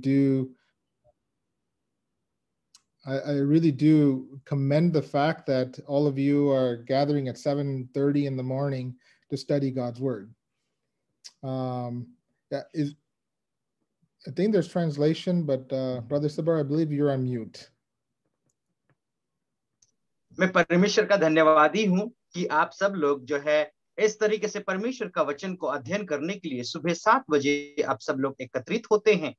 do I, really do commend the fact that all of you are gathering at 7:30 in the morning to study God's word. Um, that is, I think there's translation, but uh, Brother Sabar, I believe you're on mute. मैं परमेश्वर का धन्यवादी हूँ कि आप सब लोग जो है इस तरीके से परमेश्वर का वचन को अध्ययन करने के लिए सुबह सात बजे आप सब लोग एकत्रित होते हैं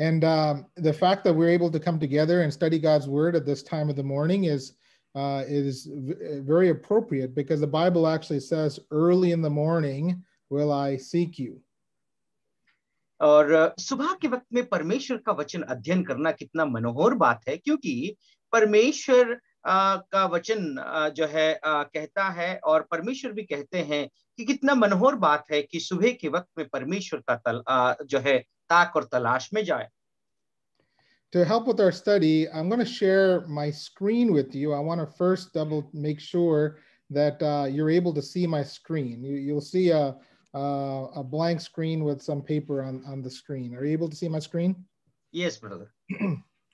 and um, the fact that we're able to come together and study God's word at this time of the morning is, uh, is uh, very appropriate because the Bible actually says, early in the morning will I seek you. और uh, सुबह के वक्त में परमेश्वर का वचन अध्ययन करना कितना मनोहर बात है क्योंकि परमेश्वर का वचन जो है कहता है और परमेश्वर भी कहते हैं कि कितना मनोहर बात है कि सुबह के वक्त में परमेश्वर का तल जो है ताक और तलाश में जाए To help with our study, I'm going to share my screen with you. I want to first double make sure that uh, you're able to see my screen. You, will see a, a, a blank screen with some paper on, on the screen. Are you able to see my screen? Yes, brother.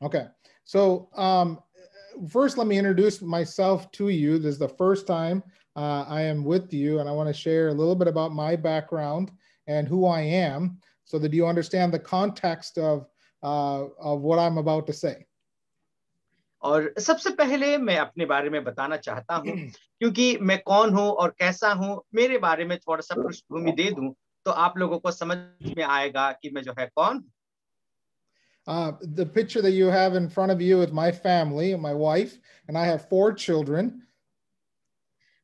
okay. So um, first, let me introduce myself to you. This is the first time uh, I am with you, and I want to share a little bit about my background and who I am so that you understand the context of, uh, of what I'm about to say. और सबसे पहले मैं अपने बारे में बताना चाहता हूँ क्योंकि मैं कौन हूँ और कैसा हूँ मेरे बारे में थोड़ा सा पृष्ठभूमि दे दूँ तो आप लोगों को समझ में आएगा कि मैं जो है कौन हूँ Uh, the picture that you have in front of you is my family and my wife, and I have four children.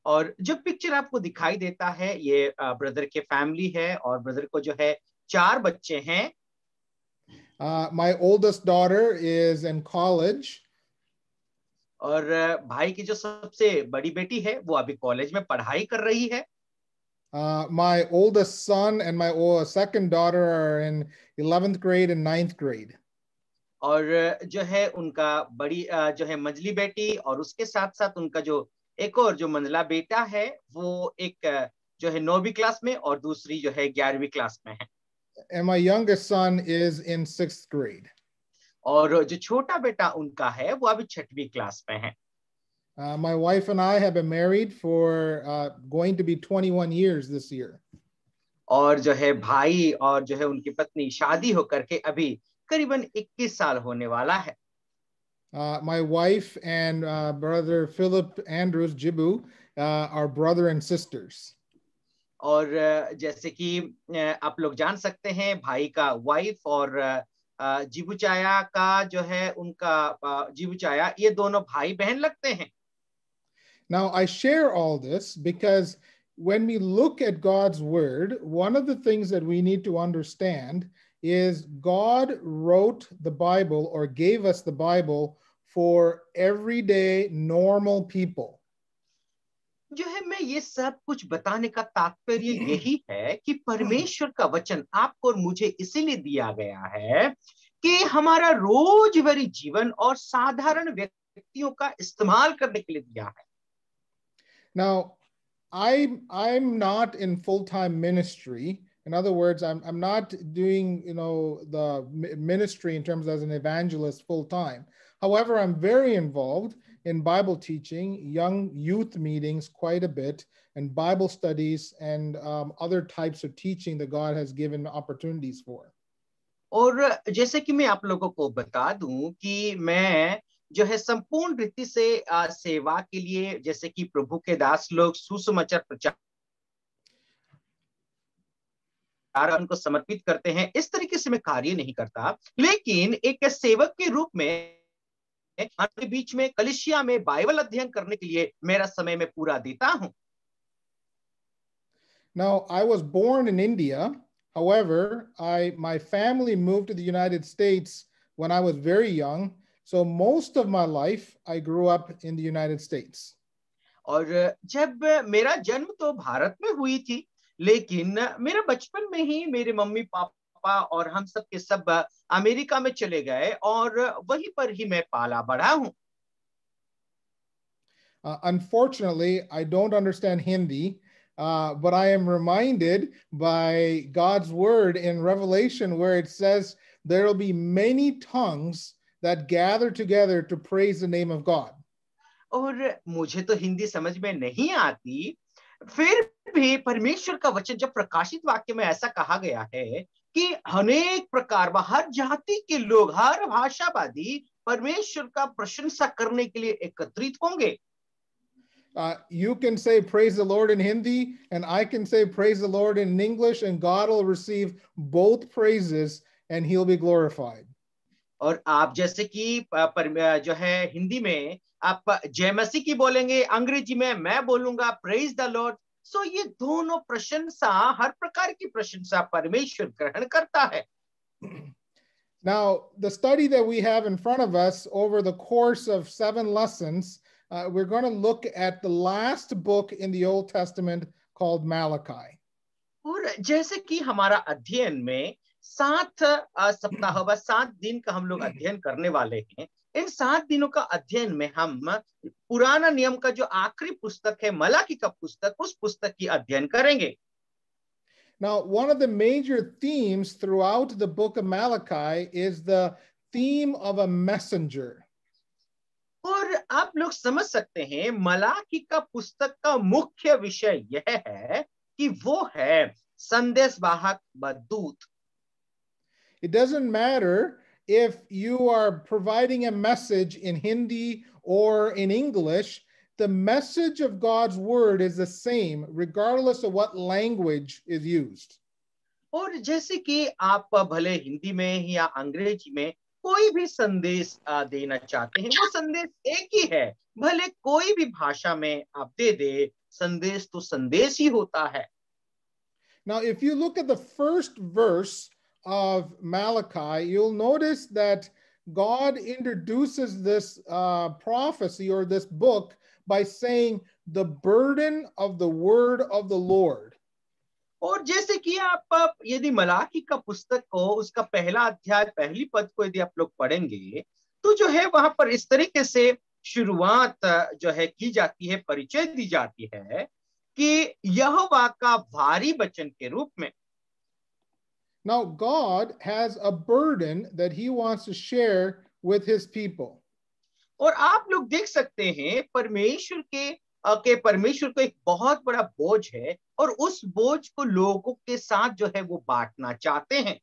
और जो पिक्चर आपको दिखाई देता है ये ब्रदर uh, के फैमिली है और ब्रदर को जो है चार बच्चे हैं my uh, oldest oldest is in college और uh, भाई की जो सबसे बड़ी बेटी है वो अभी कॉलेज में पढ़ाई कर रही है uh, oldest son and and my second daughter in in 11th grade and 9th grade और uh, जो है उनका बड़ी जो है मंजली बेटी और उसके साथ साथ उनका जो एक और जो मंजला बेटा है वो एक जो है नौवीं क्लास में और दूसरी जो है ग्यारहवीं क्लास में है and my youngest son is in sixth grade. और जो छोटा बेटा उनका है वो अभी छठवीं क्लास में है uh, my wife and I have been married for uh, going to be 21 years this year. और जो है भाई और जो है उनकी पत्नी शादी होकर के अभी करीबन 21 साल होने वाला है uh, my wife and uh, brother Philip Andrews Jibu uh, are brother and sisters. और जैसे कि आप लोग जान सकते हैं भाई का वाइफ और जीबुचाया का जो है उनका जीबुचाया ये दोनों भाई बहन लगते हैं Now I share all this because when we look at God's word, one of the things that we need to understand is God wrote the Bible or gave us the Bible for everyday normal people. जो है मैं ये सब कुछ बताने का तात्पर्य यही है कि परमेश्वर का वचन आपको और मुझे इसीलिए दिया गया है कि हमारा रोज भरी जीवन और साधारण व्यक्तियों का इस्तेमाल करने के लिए दिया है Now, I, I'm not in full-time ministry. In other words, I'm I'm not doing you know the ministry in terms of as an evangelist full-time. However, I'm very involved. in Bible teaching, young youth meetings quite a bit, and Bible studies and um, other types of teaching that God has given opportunities for. और जैसे कि मैं आप लोगों को बता दूं कि मैं जो है संपूर्ण रीति से सेवा के लिए जैसे कि प्रभु के दास लोग सुसमाचार प्रचार को समर्पित करते हैं इस तरीके से मैं कार्य नहीं करता लेकिन एक सेवक के रूप में हैं आपके बीच में कलिशिया में बाइबल अध्ययन करने के लिए मेरा समय में पूरा देता हूं Now, I was born in India. However, I my family moved to the United States when I was very young. So most of my life I grew up in the United States. और जब मेरा जन्म तो भारत में हुई थी लेकिन मेरा बचपन में ही मेरे मम्मी पापा पापा और हम सब के सब अमेरिका में चले गए और वहीं पर ही मैं पाला बढ़ा हूँ Uh, unfortunately, I don't understand Hindi, uh, but I am reminded by God's word in Revelation where it says, There will be many tongues that gather together to praise the name of God. और मुझे तो हिंदी समझ में नहीं आती फिर भी परमेश्वर का वचन जब प्रकाशित वाक्य में ऐसा कहा गया है कि अनेक प्रकार व हर जाति के लोग हर भाषावादी परमेश्वर का प्रशंसा करने के लिए एकत्रित होंगे Uh, you can say praise the Lord in Hindi, and I can say praise the Lord in English, and God will receive both praises and he'll be glorified. और आप जैसे कि जो है हिंदी में आप जय मसीह की बोलेंगे अंग्रेजी में मैं बोलूंगा प्रेज द लॉर्ड सो ये दोनों प्रशंसा हर प्रकार की प्रशंसा परमेश्वर ग्रहण करता है Now, the study that we have in front of us over the course of seven lessons, uh, we're going to look at the last book in the Old Testament called Malachi. और जैसे कि हमारा अध्ययन में सात सप्ताह व सात दिन का हम लोग अध्ययन करने वाले हैं इन सात दिनों का अध्ययन में हम पुराना नियम का जो आखिरी पुस्तक है मलाकी का पुस्तक उस पुस्तक की अध्ययन करेंगे Now, one of the major themes throughout the book of Malachi is the theme of a messenger. और आप लोग समझ सकते हैं मलाकी का पुस्तक का मुख्य विषय यह है कि वो है संदेशवाहक दूत. It doesn't matter if you are providing a message in Hindi or in English, the message of God's word is the same regardless of what language is used. और जैसे कि आप भले हिंदी में या अंग्रेजी में कोई भी संदेश देना चाहते हैं वो संदेश एक ही है भले कोई भी भाषा में आप दे दे संदेश तो संदेश ही होता है Now if you look at the first verse of Malachi, you'll notice that God introduces this uh, prophecy or this book by saying the burden of the word of the Lord. और जैसे कि आप यदि मलाकी का पुस्तक को उसका पहला अध्याय पहली पद को यदि आप लोग पढ़ेंगे तो जो है वहां पर इस तरीके से शुरुआत जो है की जाती है परिचय दी जाती है कि यहोवा का भारी वचन के रूप में Now, God has a burden that he wants to share with his people. और आप लोग देख सकते हैं परमेश्वर के के परमेश्वर को एक बहुत बड़ा बोझ है और उस बोझ को लोगों के साथ जो है वो बांटना चाहते हैं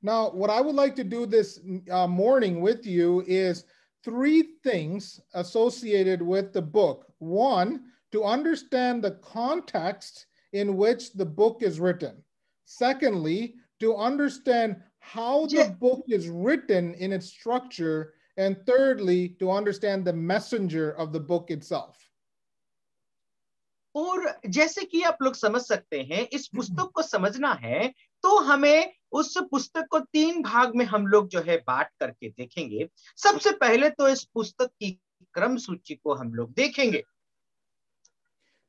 Now, what I would like to do this uh, morning with you is three things associated with the book. One, to understand the context in which the book is written. Secondly, to understand how the book is written in its structure. And thirdly, to understand the messenger of the book itself. और जैसे कि आप लोग समझ सकते हैं इस पुस्तक को समझना है तो हमें उस पुस्तक को तीन भाग में हम लोग जो है बांट करके देखेंगे सबसे पहले तो इस पुस्तक की क्रम सूची को हम लोग देखेंगे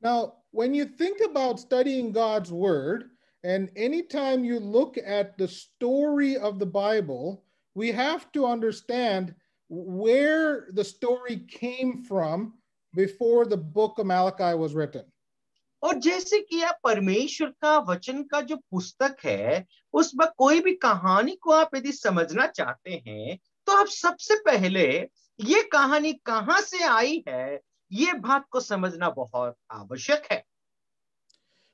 Now, when you think about studying God's word, and anytime you look at the story of the Bible, we have to understand where the story came from before the book of Malachi was written. और जैसे कि आप परमेश्वर का वचन का जो पुस्तक है उसमें कोई भी कहानी को आप यदि समझना चाहते हैं तो आप सबसे पहले ये कहानी कहाँ से आई है ये बात को समझना बहुत आवश्यक है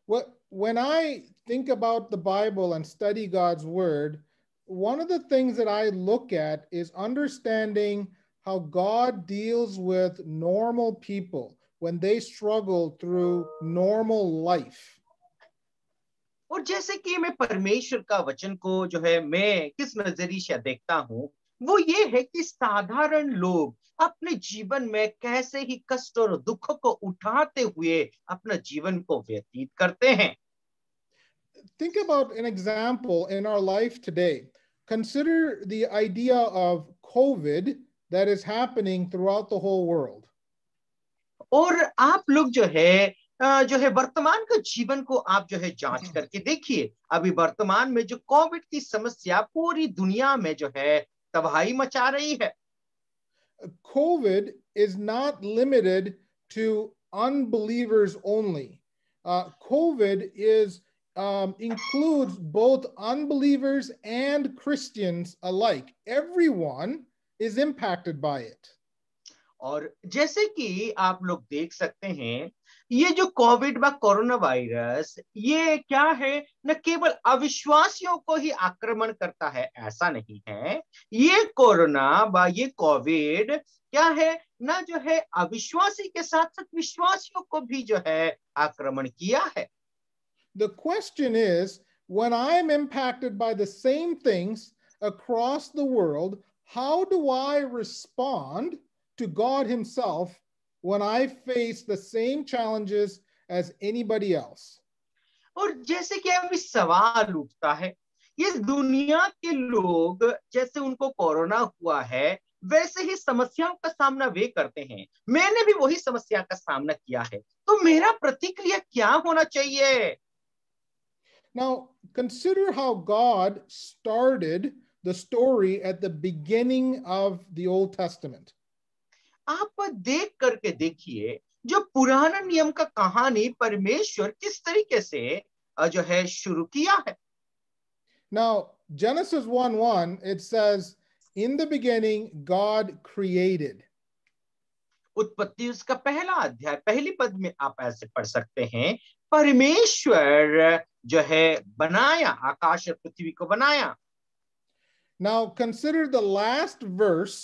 well, when I think about the Bible and study God's word, one of the things that I look at is understanding how God deals with normal people when they struggle through normal life. और जैसे कि मैं परमेश्वर का वचन को जो है मैं किस नजरिए से देखता हूँ वो ये है कि साधारण लोग अपने जीवन में कैसे ही कष्ट और दुख को उठाते हुए अपना जीवन को व्यतीत करते हैं Think about an example in our life today. Consider the idea of COVID that is happening throughout the whole world. और आप लोग जो है जो है वर्तमान का जीवन को आप जो है जांच करके देखिए अभी वर्तमान में जो कोविड की समस्या पूरी दुनिया में जो है तबाही मचा रही है Covid is not limited to unbelievers only Covid is um, includes both unbelievers and Christians alike. Everyone is impacted by it. और जैसे कि आप लोग देख सकते हैं ये जो कोविड व कोरोना वायरस ये क्या है न केवल अविश्वासियों को ही आक्रमण करता है ऐसा नहीं है ये कोरोना व ये कोविड क्या है ना जो है अविश्वासी के साथ साथ विश्वासियों को भी जो है आक्रमण किया है the question is when I am impacted by the same things across the world how do I respond to God himself when I face the same challenges as anybody else. और जैसे कि अभी सवाल उठता है ये दुनिया के लोग जैसे उनको कोरोना हुआ है वैसे ही समस्याओं का सामना वे करते हैं मैंने भी वही समस्या का सामना किया है तो मेरा प्रतिक्रिया क्या होना चाहिए Now consider how God started the story at the beginning of the Old Testament. आप देख करके देखिए जो पुराना नियम का कहानी परमेश्वर किस तरीके से जो है शुरू किया है Now Genesis 1:1 it says in the beginning God created उत्पत्ति उसका पहला अध्याय पहली पद में आप ऐसे पढ़ सकते हैं परमेश्वर जो है बनाया आकाश और पृथ्वी को बनाया now consider the last verse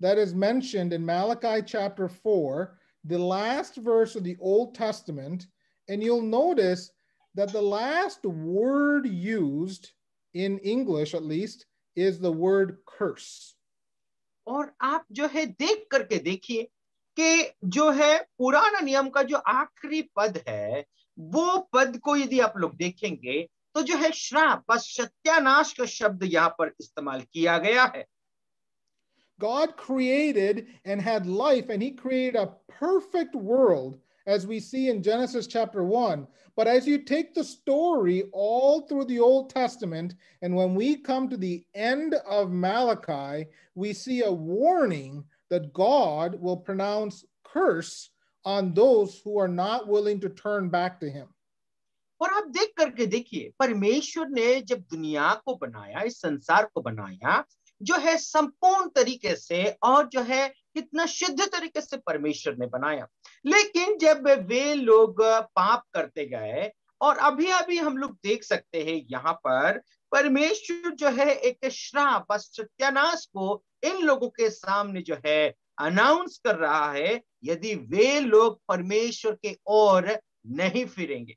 that is mentioned in Malachi chapter 4, the last verse of the Old Testament, and you'll notice that the last word used in English at least is the word curse. और आप जो है देख करके देखिए कि जो है पुराना नियम का जो आखिरी पद है वो पद को यदि आप लोग देखेंगे तो जो है श्राप बस सत्यानाश का शब्द यहाँ पर इस्तेमाल किया गया है God created and had life, and He created a perfect world, as we see in Genesis chapter 1. But as you take the story all through the Old Testament, and when we come to the end of Malachi, we see a warning that God will pronounce curse on those who are not willing to turn back to Him. और आप देख करके देखिए परमेश्वर ने जब दुनिया को बनाया इस संसार को बनाया जो है संपूर्ण तरीके से और जो है कितना शुद्ध तरीके से परमेश्वर ने बनाया लेकिन जब वे लोग पाप करते गए और अभी अभी हम लोग देख सकते हैं यहाँ पर परमेश्वर जो है एक श्राप सत्यानाश को इन लोगों के सामने जो है अनाउंस कर रहा है यदि वे लोग परमेश्वर के ओर नहीं फिरेंगे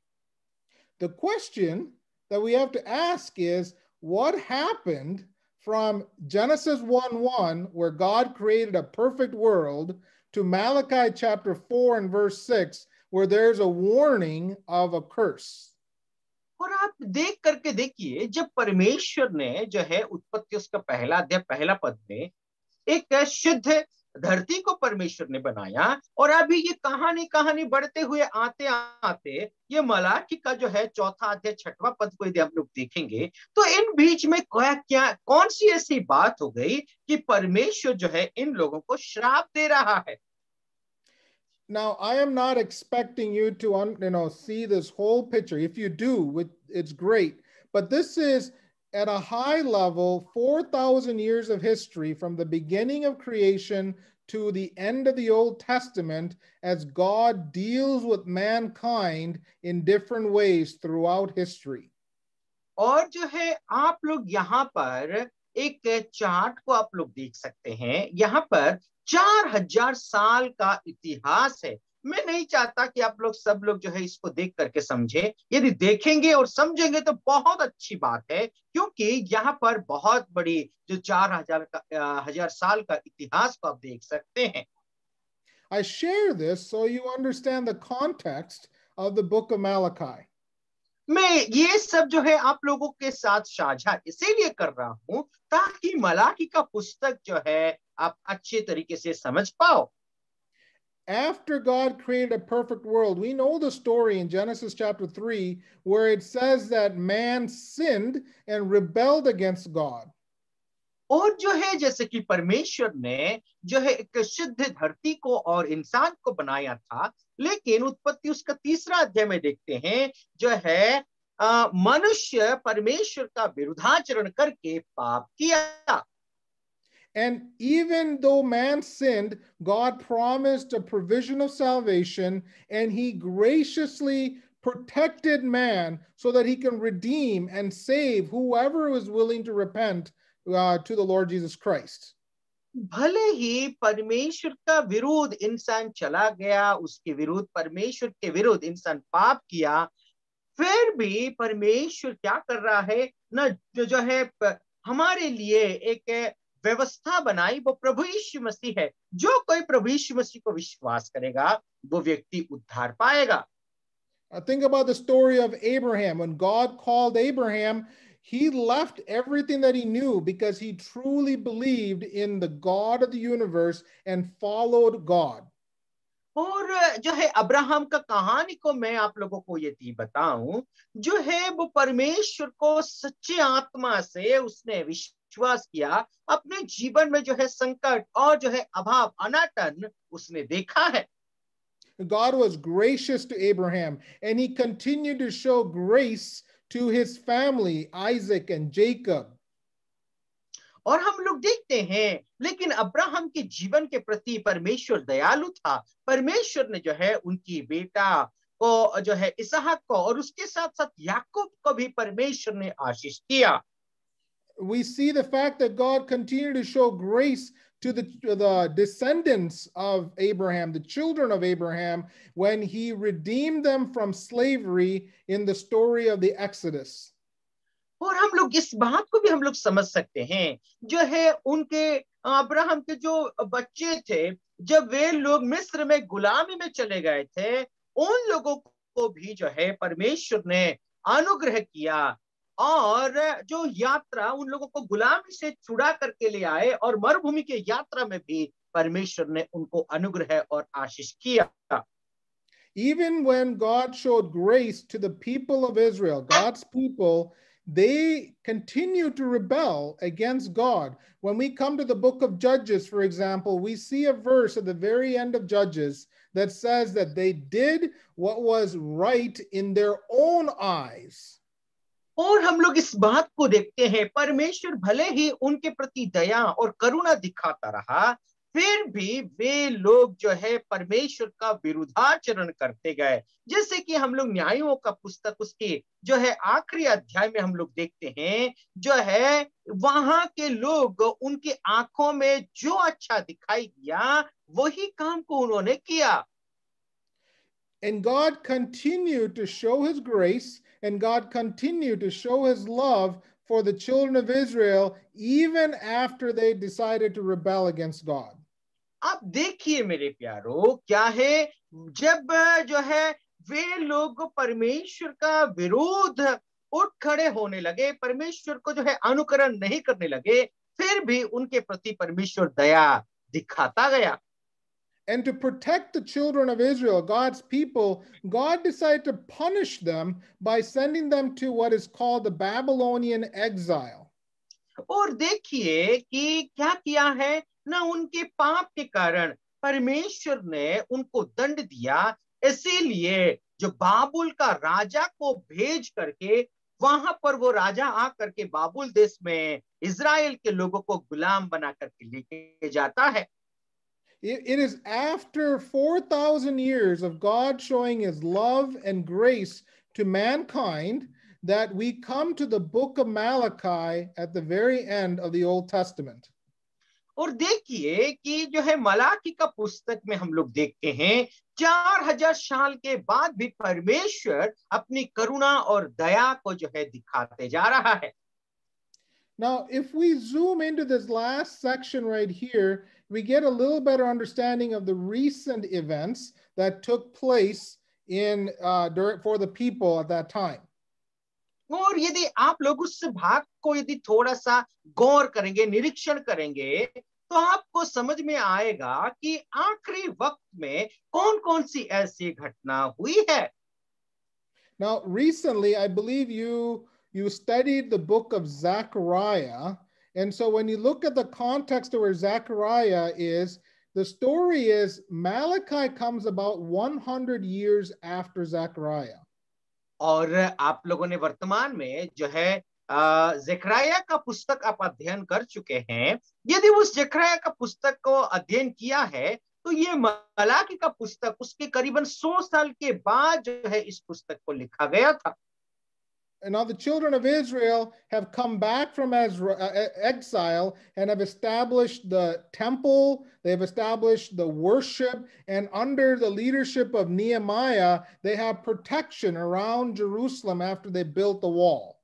The question that we have to ask is what happened from Genesis 1 1, where God created a perfect world, to Malachi chapter 4 and verse 6, where there's a warning of a curse. और आप देख करके देखिए जब परमेश्वर ने जो है उत्पत्ति उसका पहला अध्याय पहला पद में एक शुद्ध धरती को परमेश्वर ने बनाया और अभी ये कहानी कहानी बढ़ते हुए आते आते ये मलाठी का जो है चौथा अध्याय छठवा पद को यदि हम लोग देखेंगे तो इन बीच में क्या क्या कौन सी ऐसी बात हो गई कि परमेश्वर जो है इन लोगों को श्राप दे रहा है Now I am not expecting you to you know see this whole picture. If you do, it's great. But this is at a high level 4,000 years of history from the beginning of creation to the end of the Old Testament as God deals with mankind in different ways throughout history. और जो है आप लोग यहाँ पर एक chart को आप लोग देख सकते हैं यहाँ पर हजार साल का इतिहास है मैं नहीं चाहता कि आप लोग सब लोग जो है इसको देख करके समझे यदि देखेंगे और समझेंगे तो बहुत अच्छी बात है क्योंकि यहाँ पर बहुत बड़ी जो चार हजार का हजार साल का इतिहास को आप देख सकते हैं I share this so you understand the context of the book of Malachi. मैं ये सब जो है आप लोगों के साथ साझा इसीलिए कर रहा हूं ताकि मलाकी का पुस्तक जो है आप अच्छे तरीके से समझ पाओ after God created a perfect world, we know the story in Genesis chapter 3 where it says that man sinned and rebelled against God. और जो है जैसे कि परमेश्वर ने जो है एक शुद्ध धरती को और इंसान को बनाया था लेकिन उत्पत्ति उसका तीसरा अध्याय में देखते हैं जो है मनुष्य परमेश्वर का विरुद्धाचरण करके पाप किया And even though man sinned, God promised a provision of salvation and he graciously protected man so that he can redeem and save whoever is willing to repent uh, to the Lord Jesus Christ. भले ही परमेश्वर का विरोध इंसान चला गया उसके विरुद्ध परमेश्वर के विरुद्ध इंसान पाप किया फिर भी परमेश्वर क्या कर रहा है ना जो, जो है हमारे लिए एक व्यवस्था बनाई वो प्रभु यीशु मसीह है जो कोई प्रभु यीशु मसीह को विश्वास करेगा वो व्यक्ति उद्धार पाएगा I think about the story of Abraham. When God called Abraham, he left everything that he knew because he truly believed in the God of the universe and followed God. और जो है अब्राहम का कहानी को मैं आप लोगों को यदि बताऊं जो है वो परमेश्वर को सच्चे आत्मा से उसने विश्वास किया अपने जीवन में जो है संकट और जो है अभाव अनाटन उसने देखा है God was gracious to Abraham and he continued to show grace to his family Isaac and Jacob और हम लोग देखते हैं लेकिन अब्राहम के जीवन के प्रति परमेश्वर दयालु था परमेश्वर ने जो है उनकी बेटा को जो है इसहाक को और उसके साथ साथ याकूब को भी परमेश्वर ने आशीष किया we see the fact that God continued to show grace to the, to the descendants of Abraham, the children of Abraham, when he redeemed them from slavery in the story of the Exodus. और हम लोग इस बात को भी हम लोग समझ सकते हैं जो है उनके अब्राहम के जो बच्चे थे जब वे लोग मिस्र में गुलामी में चले गए थे उन लोगों को भी जो है परमेश्वर ने अनुग्रह किया और जो यात्रा उन लोगों को गुलामी से छुड़ा करके ले आए और मरुभूमि के यात्रा में भी परमेश्वर ने उनको अनुग्रह और आशीष किया Even when God showed grace to the people of Israel, God's people, They continue to rebel against God. When we come to the book of Judges, for example, we see a verse at the very end of Judges that says that they did what was right in their own eyes. और हम लोग इस बात को देखते हैं परमेश्वर भले ही उनके प्रति दया और करुणा दिखाता रहा फिर भी वे लोग जो है परमेश्वर का विरुद्धाचरण करते गए जैसे कि हम लोग न्यायों का पुस्तक उसके जो है आखिरी अध्याय में हम लोग देखते हैं जो है वहां के लोग उनकी आंखों में जो अच्छा दिखाई दिया वही काम को उन्होंने किया And God continued to show his grace and God continued to show his love for the children of Israel even after they decided to rebel against God. आप देखिए मेरे प्यारो क्या है जब जो है वे लोग परमेश्वर का विरोध उठ खड़े होने लगे परमेश्वर को जो है अनुकरण नहीं करने लगे फिर भी उनके प्रति परमेश्वर दया दिखाता गया And to protect the children of Israel, God's people, God decided to punish them by sending them to what is called the Babylonian exile. और देखिए कि क्या किया है न उनके पाप के कारण परमेश्वर ने उनको दंड दिया इसीलिए जो बाबुल का राजा को भेज करके वहां पर वो राजा आ करके बाबुल देश में इज़राइल के लोगों को गुलाम बना करके लेके जाता है It, it is after 4,000 years of God showing his love and grace to mankind that we come to the book of Malachi at the very end of the Old Testament. और देखिए कि जो है मलाकी का पुस्तक में हम लोग देखते हैं चार हजार साल के बाद भी परमेश्वर अपनी करुणा और दया को जो है दिखाते जा रहा है Now, if we zoom into this last section right here, we get a little better understanding of the recent events that took place in uh, during, for the people at that time. और यदि आप लोग उस भाग को यदि थोड़ा सा गौर करेंगे निरीक्षण करेंगे तो आपको समझ में आएगा कि आखिरी वक्त में कौन कौन सी ऐसी घटना हुई है Now recently I believe you you studied the book of Zechariah and so when you look at the context where Zechariah is the story is Malachi comes about 100 years after Zechariah और आप लोगों ने वर्तमान में जो है जखराया का पुस्तक आप अध्ययन कर चुके हैं यदि उस जखराया का पुस्तक को अध्ययन किया है तो ये मलाकी का पुस्तक उसके करीबन 100 साल के बाद जो है इस पुस्तक को लिखा गया था and now the children of Israel have come back from uh, exile and have established the temple, they've established the worship, and under the leadership of Nehemiah, they have protection around Jerusalem after they built the wall.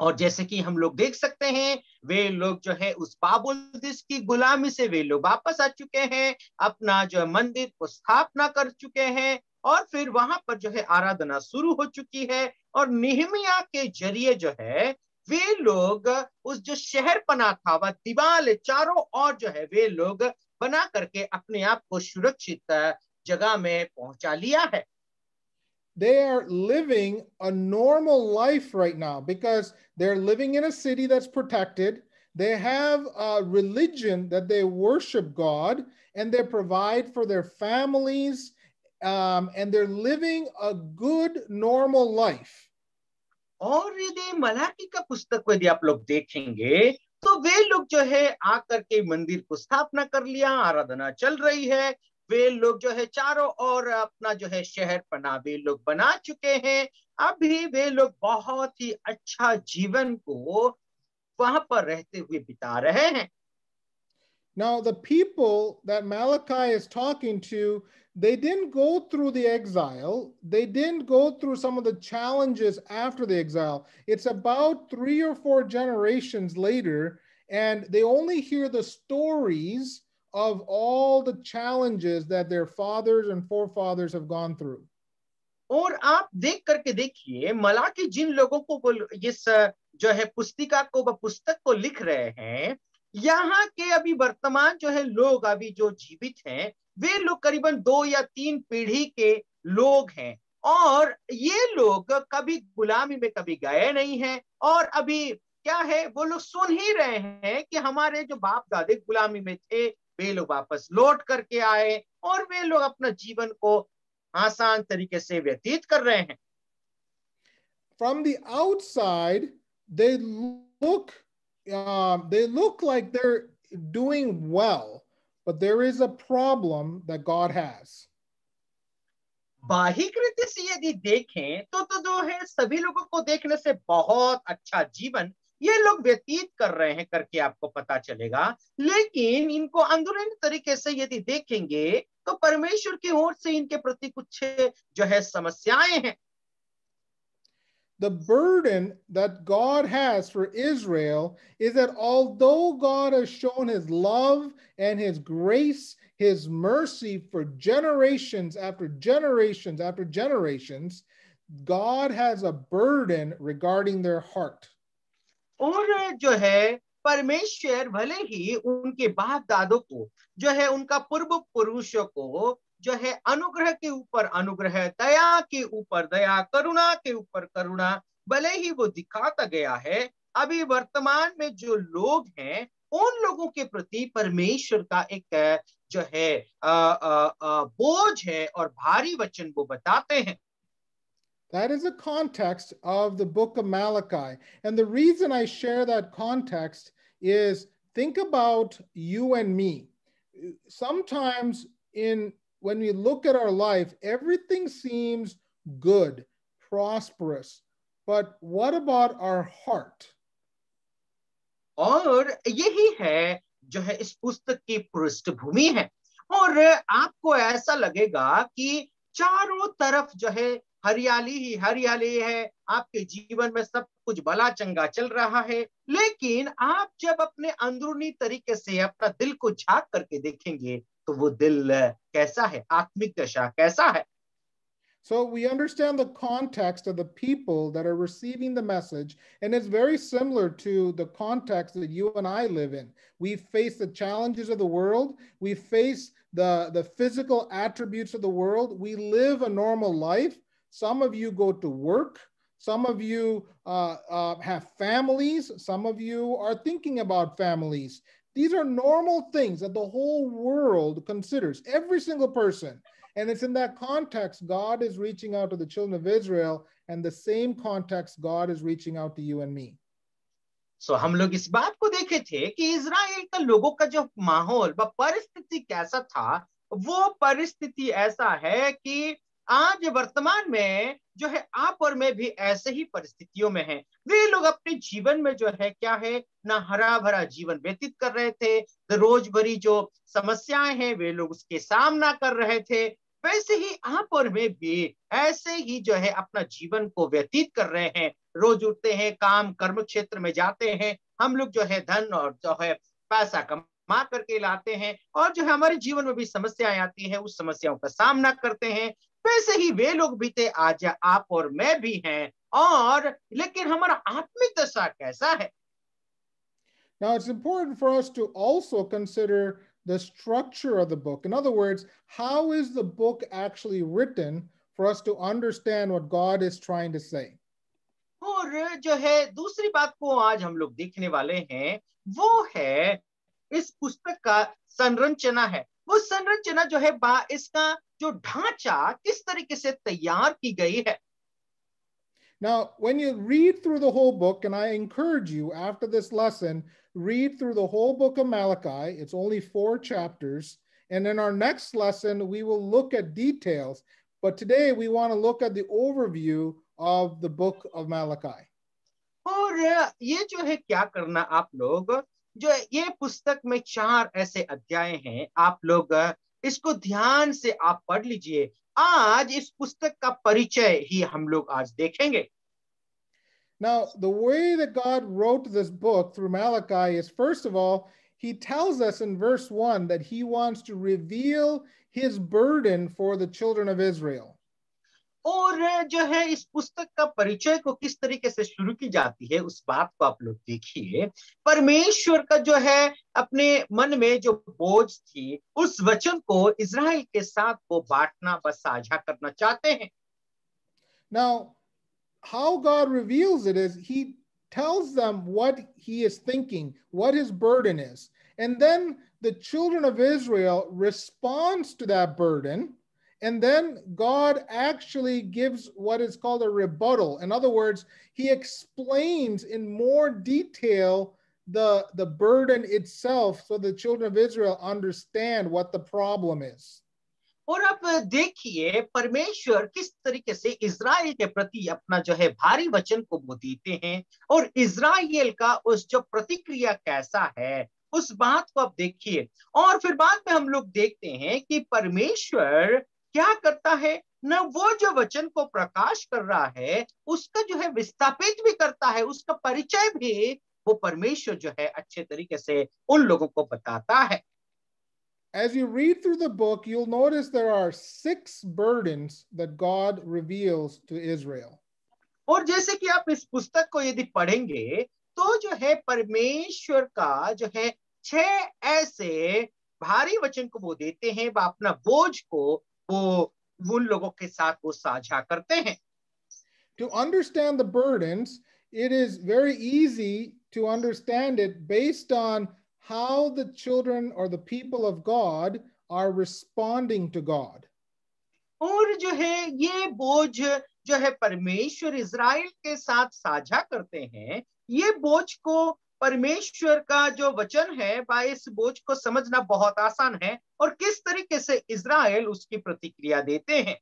और जैसे कि हम लोग देख सकते हैं वे लोग जो है उस बाबुल देश की गुलामी से वे लोग वापस आ चुके हैं अपना जो है मंदिर को स्थापना कर चुके हैं और फिर वहां पर जो है आराधना शुरू हो चुकी है और निहमिया के जरिए जो है वे लोग उस जो शहर पना था वह दीवाल चारों ओर जो है वे लोग बना करके अपने आप को सुरक्षित जगह में पहुंचा लिया है They are living a normal life right now because they're living in a city that's protected. They have a religion that they worship God and they provide for their families um, and they're living a good normal life. और यदि मलाकी का पुस्तक यदि आप लोग देखेंगे तो वे लोग जो है आकर के मंदिर को स्थापना कर लिया आराधना चल रही है वे लोग जो है चारों ओर अपना जो है शहर पना वे लोग बना चुके हैं अभी वे लोग बहुत ही अच्छा जीवन को वहां पर रहते हुए बिता रहे हैं Now the people that Malachi is talking to they didn't go through the exile. They didn't go through some of the challenges after the exile. It's about three or four generations later, and they only hear the stories of all the challenges that their fathers and forefathers have gone through. और आप देख करके देखिए मलाकी जिन लोगों को ये जो है पुस्तिका को पुस्तक को लिख रहे हैं यहाँ के अभी वर्तमान जो है लोग अभी जो जीवित हैं वे लोग करीबन दो या तीन पीढ़ी के लोग हैं और ये लोग कभी गुलामी में कभी गए नहीं हैं और अभी क्या है वो लोग सुन ही रहे हैं कि हमारे जो बाप दादे गुलामी में थे वे लोग वापस लौट करके आए और वे लोग अपना जीवन को आसान तरीके से व्यतीत कर रहे हैं from the outside they look um, they look like they're doing well, but there is a problem that God has. बाह्य कृत्य से यदि देखें तो तो जो है सभी लोगों को देखने से बहुत अच्छा जीवन ये लोग व्यतीत कर रहे हैं करके आपको पता चलेगा लेकिन इनको अंदरूनी तरीके से यदि देखेंगे तो परमेश्वर की ओर से इनके प्रति कुछ जो है समस्याएं हैं the burden that God has for Israel is that although God has shown his love and his grace, his mercy for generations after generations after generations, God has a burden regarding their heart. परमेश्वर भले ही उनके बाप दादों को जो है उनका पूर्व पुरुषों को जो है अनुग्रह के ऊपर अनुग्रह दया के ऊपर दया करुणा के ऊपर करुणा भले ही वो दिखाता गया है अभी वर्तमान में जो लोग हैं उन लोगों के प्रति परमेश्वर का एक जो है आ, आ, आ, बोझ है और भारी वचन वो बताते हैं That is a context of the book of Malachi. And the reason I share that context is think about you and me. Sometimes in when we look at our life, everything seems good, prosperous. But what about our heart? और यही है जो है इस पुस्तक की पृष्ठभूमि है और आपको ऐसा लगेगा कि चारों तरफ जो है हरियाली ही हरियाली है आपके जीवन में सब कुछ भला चंगा चल रहा है लेकिन आप जब अपने अंदरूनी तरीके से अपना दिल को झाक करके देखेंगे दिल कैसा है आत्मिक दशा कैसा है So we understand the context of the people that are receiving the message, and it's very similar to the context that you and I live in. We face the challenges of the world, we face the, the physical attributes of the world, we live a normal life. Some of you go to work, some of you uh, uh, have families, some of you are thinking about families. These are normal things that the whole world considers, every single person. And it's in that context God is reaching out to the children of Israel, and the same context God is reaching out to you and me. so, हम लोग इस बात को देखे थे कि Israel का लोगों का जो माहौल व परिस्थिति कैसा था वो परिस्थिति ऐसा है कि आज वर्तमान में जो है आप और मैं भी ऐसे ही परिस्थितियों में हैं वे लोग अपने जीवन में जो है क्या है ना हरा भरा जीवन व्यतीत कर रहे थे रोज भरी जो समस्याएं हैं वे लोग उसके सामना कर रहे थे वैसे ही आप और मैं भी ऐसे ही जो है अपना जीवन को व्यतीत कर रहे हैं रोज उठते हैं काम कर्म क्षेत्र में जाते हैं हम लोग जो है धन और जो है पैसा कम कमा करके लाते हैं और जो है हमारे जीवन में भी समस्याएं आती है उस समस्याओं का सामना करते हैं वैसे ही वे लोग भी थे आज आप और मैं भी हैं और लेकिन हमारा आत्मिक दशा कैसा है Now it's important for us to also consider the structure of the book. In other words, how is the book actually written for us to understand what God is trying to say? और जो है दूसरी बात को आज हम लोग देखने वाले हैं वो है इस पुस्तक का संरचना है उस संरचना जो है बा इसका जो ढांचा किस तरीके से तैयार की गई है Now, when you read through the whole book, and I encourage you after this lesson, read through the whole book of Malachi. It's only four chapters. And in our next lesson, we will look at details. But today, we want to look at the overview of the book of Malachi. और ये जो है क्या करना आप लोग जो ये पुस्तक में चार ऐसे अध्याय हैं आप लोग इसको ध्यान से आप पढ़ लीजिए आज इस पुस्तक का परिचय ही हम लोग आज देखेंगे Now, the way that God wrote this book through Malachi is first of all, he tells us in verse 1 that he wants to reveal his burden for the children of Israel. और जो है इस पुस्तक का परिचय को किस तरीके से शुरू की जाती है उस बात को आप लोग देखिए परमेश्वर का जो है अपने मन में जो बोझ थी उस वचन को इज़राइल के साथ वो बांटना व साझा करना चाहते हैं Now, how God reveals it is he tells them what he is thinking, what his burden is. And then the children of Israel responds to that burden And then God actually gives what is called a rebuttal. In other words, he explains in more detail the, the burden itself so the children of Israel understand what the problem is. और अब देखिए परमेश्वर किस तरीके से Israel के प्रति अपना जो है भारी वचन को वो देते हैं और इज़राइल का उस जो प्रतिक्रिया कैसा है उस बात को आप देखिए और फिर बाद में हम लोग देखते हैं कि परमेश्वर क्या करता है न वो जो वचन को प्रकाश कर रहा है उसका जो है विस्थापित भी करता है उसका परिचय भी वो परमेश्वर जो है अच्छे तरीके से उन लोगों को बताता है As you read through the book, you'll notice there are six burdens that God reveals to Israel. और जैसे कि आप इस पुस्तक को यदि पढ़ेंगे तो जो है परमेश्वर का जो है छह ऐसे भारी वचन को वो देते हैं अपना बोझ को वो उन लोगों के साथ वो साझा करते हैं To understand the burdens, it is very easy to understand it based on how the children or the people of God are responding to God. aur jo hai ye bojh jo hai parmeshwar israel ke sath saajha karte hain ye bojh ko परमेश्वर का जो वचन है वह इस बोझ को समझना बहुत आसान है और किस तरीके से इज़राइल उसकी प्रतिक्रिया देते हैं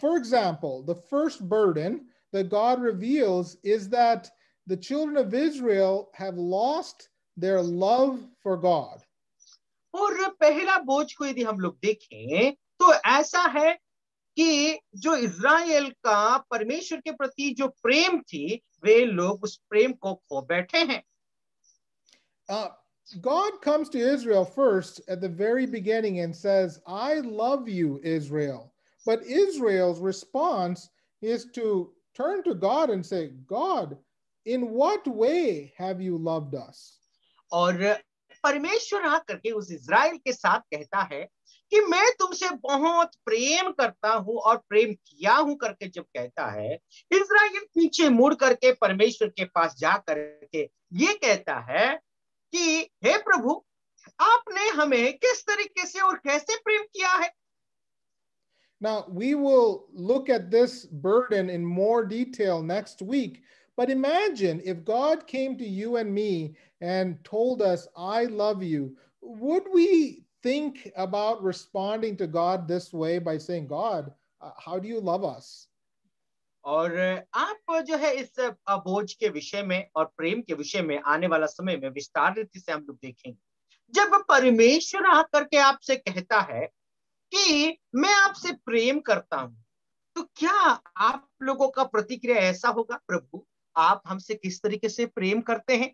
for example the first burden the God reveals is that the children of Israel have lost their love for God और पहला बोझ को यदि हम लोग देखें तो ऐसा है कि जो इज़राइल का परमेश्वर के प्रति जो प्रेम थी वे लोग उस प्रेम को खो बैठे हैं uh, God comes to Israel first at the very beginning and says, I love you, Israel. But Israel's response is to turn to God and say, God, in what way have you loved us? और परमेश्वर आकर के उस Israel के साथ कहता है कि मैं तुमसे बहुत प्रेम करता हूं और प्रेम किया हूं करके जब कहता है इसराइल पीछे मुड़ करके परमेश्वर के पास जा करके ये कहता है कि हे प्रभु आपने हमें किस तरीके से और कैसे प्रेम किया है Now, we will look at this burden in more detail next week. But imagine if God came to you and me and told us, I love you, would we think about responding to God this way by saying, God, uh, how do you love us? और uh, आप जो है इस बोझ uh, के विषय में और प्रेम के विषय में आने वाला समय में विस्तार रीति से हम लोग देखेंगे जब परमेश्वर आकर के आपसे कहता है कि मैं आपसे प्रेम करता हूं तो क्या आप लोगों का प्रतिक्रिया ऐसा होगा प्रभु आप हमसे किस तरीके से प्रेम करते हैं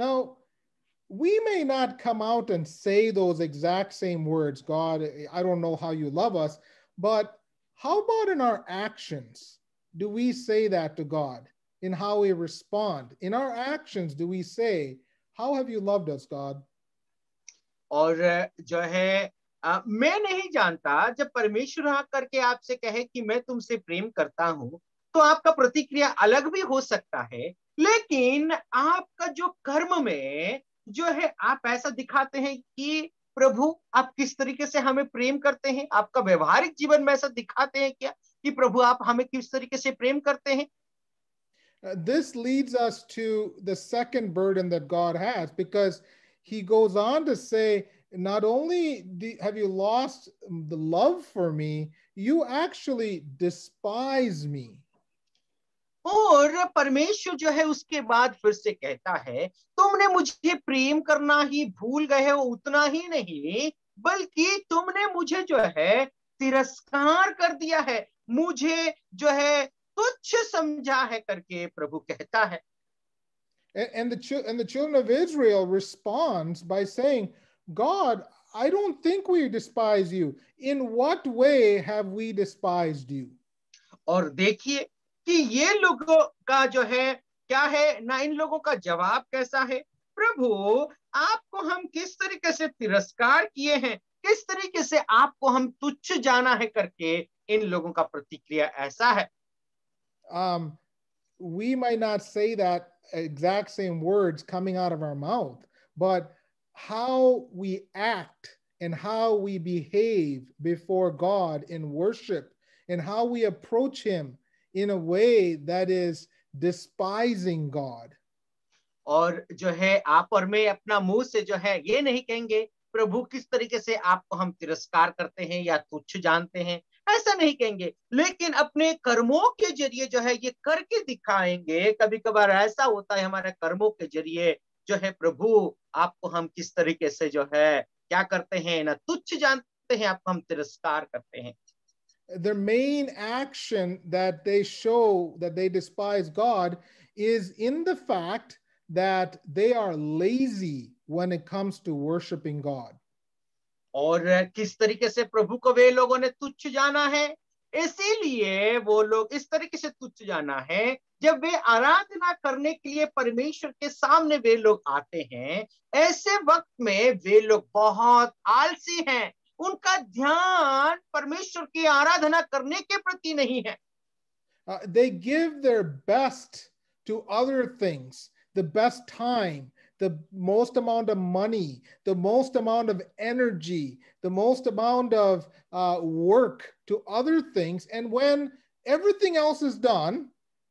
Now, we may not come out and say those exact same words God, I don't know how you love us, but how about in our actions? Do we say that to God in how we respond? In our actions, do we say, How have you loved us, God? और जो है आ, मैं नहीं जानता जब परमेश्वर हाँ करके आपसे कहे कि मैं तुमसे प्रेम करता हूँ तो आपका प्रतिक्रिया अलग भी हो सकता है लेकिन आपका जो कर्म में जो है आप ऐसा दिखाते हैं कि प्रभु आप किस तरीके से हमें प्रेम करते हैं आपका व्यवहारिक जीवन में ऐसा दिखाते हैं क्या कि प्रभु आप हमें किस तरीके से प्रेम करते हैं Uh, this leads us to the second burden that God has because he goes on to say, Not only do, have you lost the love for me, you actually despise me. और परमेश्वर जो है उसके बाद फिर से कहता है तुमने मुझे प्रेम करना ही भूल गए हो उतना ही नहीं बल्कि तुमने मुझे जो है तिरस्कार कर दिया है मुझे जो है तुच्छ समझा है करके प्रभु कहता है and, and the and the children of Israel responds by saying God I don't think we despise you in what way have we despised you और देखिए कि ये लोगों का जो है क्या है ना इन लोगों का जवाब कैसा है प्रभु आपको हम किस तरीके से तिरस्कार किए हैं किस तरीके से आपको हम तुच्छ जाना है करके इन लोगों का प्रतिक्रिया ऐसा है um we might not say that exact same words coming out of our mouth but how we act and how we behave before God in worship and how we approach him in a way that is despising God. और जो है आप और मैं अपना मुंह से जो है ये नहीं कहेंगे प्रभु किस तरीके से आपको हम तिरस्कार करते हैं या तुच्छ जानते हैं ऐसा नहीं कहेंगे लेकिन अपने कर्मों के जरिए जो है ये करके दिखाएंगे कभी कभार ऐसा होता है हमारे कर्मों के जरिए जो है प्रभु आपको हम किस तरीके से जो है क्या करते हैं ना तुच्छ जानते हैं आपको हम तिरस्कार करते हैं their main action that they show that they despise God is in the fact that they are lazy when it comes to worshiping God. और किस तरीके से प्रभु को वे लोगों ने तुच्छ जाना है इसीलिए वो लोग इस तरीके से तुच्छ जाना है जब वे आराधना करने के लिए परमेश्वर के सामने वे लोग आते हैं ऐसे वक्त में वे लोग बहुत आलसी हैं उनका ध्यान परमेश्वर की आराधना करने के प्रति नहीं है uh, they give their best to other things the best time the most amount of money the most amount of energy the most amount of uh, work to other things and when everything else is done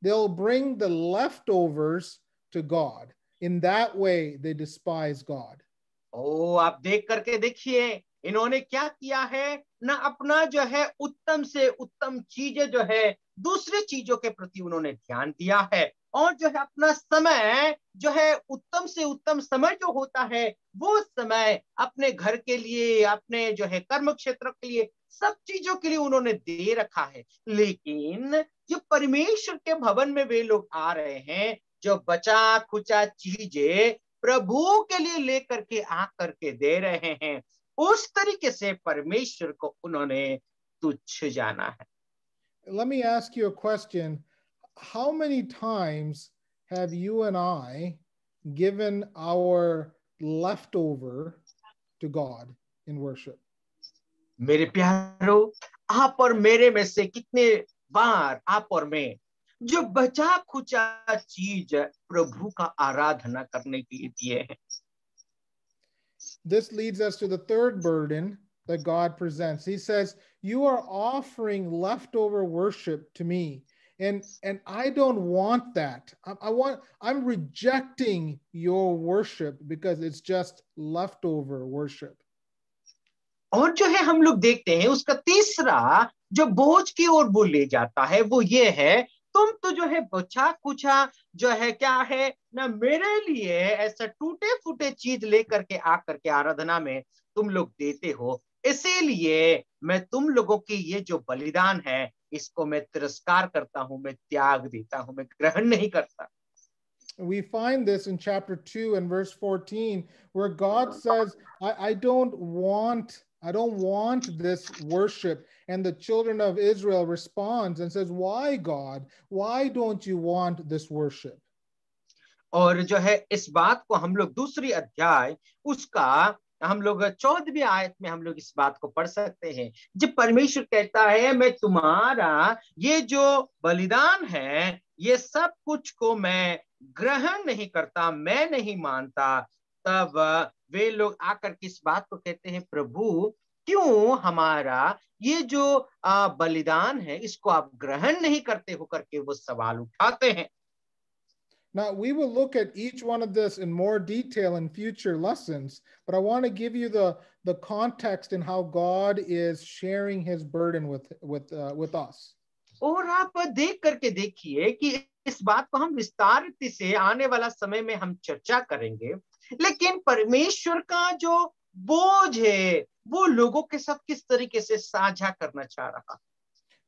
they'll bring the leftovers to god in that way they despise god oh इन्होंने क्या किया है ना अपना जो है उत्तम से उत्तम चीजें जो है दूसरी चीजों के प्रति उन्होंने ध्यान दिया है और जो है अपना समय जो है उत्तम से उत्तम समय जो होता है वो समय अपने घर के लिए अपने जो है कर्म क्षेत्र के लिए सब चीजों के लिए उन्होंने दे रखा है लेकिन जो परमेश्वर के भवन में वे लोग आ रहे हैं जो बचा खुचा चीजें प्रभु के लिए लेकर के आ करके दे रहे हैं उस तरीके से परमेश्वर को उन्होंने तुच्छ जाना है Let me ask you a question. How many times have you and I given our leftover to God in worship? मेरे प्यारो आप और मेरे में से कितने बार आप और मैं जो बचा खुचा चीज प्रभु का आराधना करने के लिए दिए हैं This leads us to the third burden that God presents. He says, "You are offering leftover worship to me." And and I don't want that. I, I want I'm rejecting your worship because it's just leftover worship. और जो है हम लोग देखते हैं उसका तीसरा जो बोझ की ओर वो ले जाता है वो ये है तुम तो जो है बचा कुछा जो है क्या है ना मेरे लिए ऐसा टूटे फूटे चीज लेकर के आकर के आराधना में तुम लोग देते हो इसीलिए मैं तुम लोगों की ये जो बलिदान है इसको मैं तिरस्कार करता हूं मैं त्याग देता हूं मैं ग्रहण नहीं करता We find this in chapter 2 and verse 14, where God says, I, I don't want I don't want this worship. And the children of Israel responds and says, Why, God? Why don't you want this worship? और जो है इस बात को हम लोग दूसरी अध्याय उसका हम लोग चौदहवीं आयत में हम लोग इस बात को पढ़ सकते हैं जब परमेश्वर कहता है मैं तुम्हारा ये जो बलिदान है ये सब कुछ को मैं ग्रहण नहीं करता मैं नहीं मानता तब वे लोग आकर किस बात को कहते हैं प्रभु क्यों हमारा ये जो बलिदान है इसको आप ग्रहण नहीं करते हो करके वो सवाल उठाते हैं Now, we will look at each one of this in more detail in future lessons, but I want to give you the, the context in how God is sharing his burden with, with, uh, with us. और आप देख करके देखिए कि इस बात को हम विस्तार से आने वाला समय में हम चर्चा करेंगे लेकिन परमेश्वर का जो बोझ है वो लोगों के साथ किस तरीके से साझा करना चाह रहा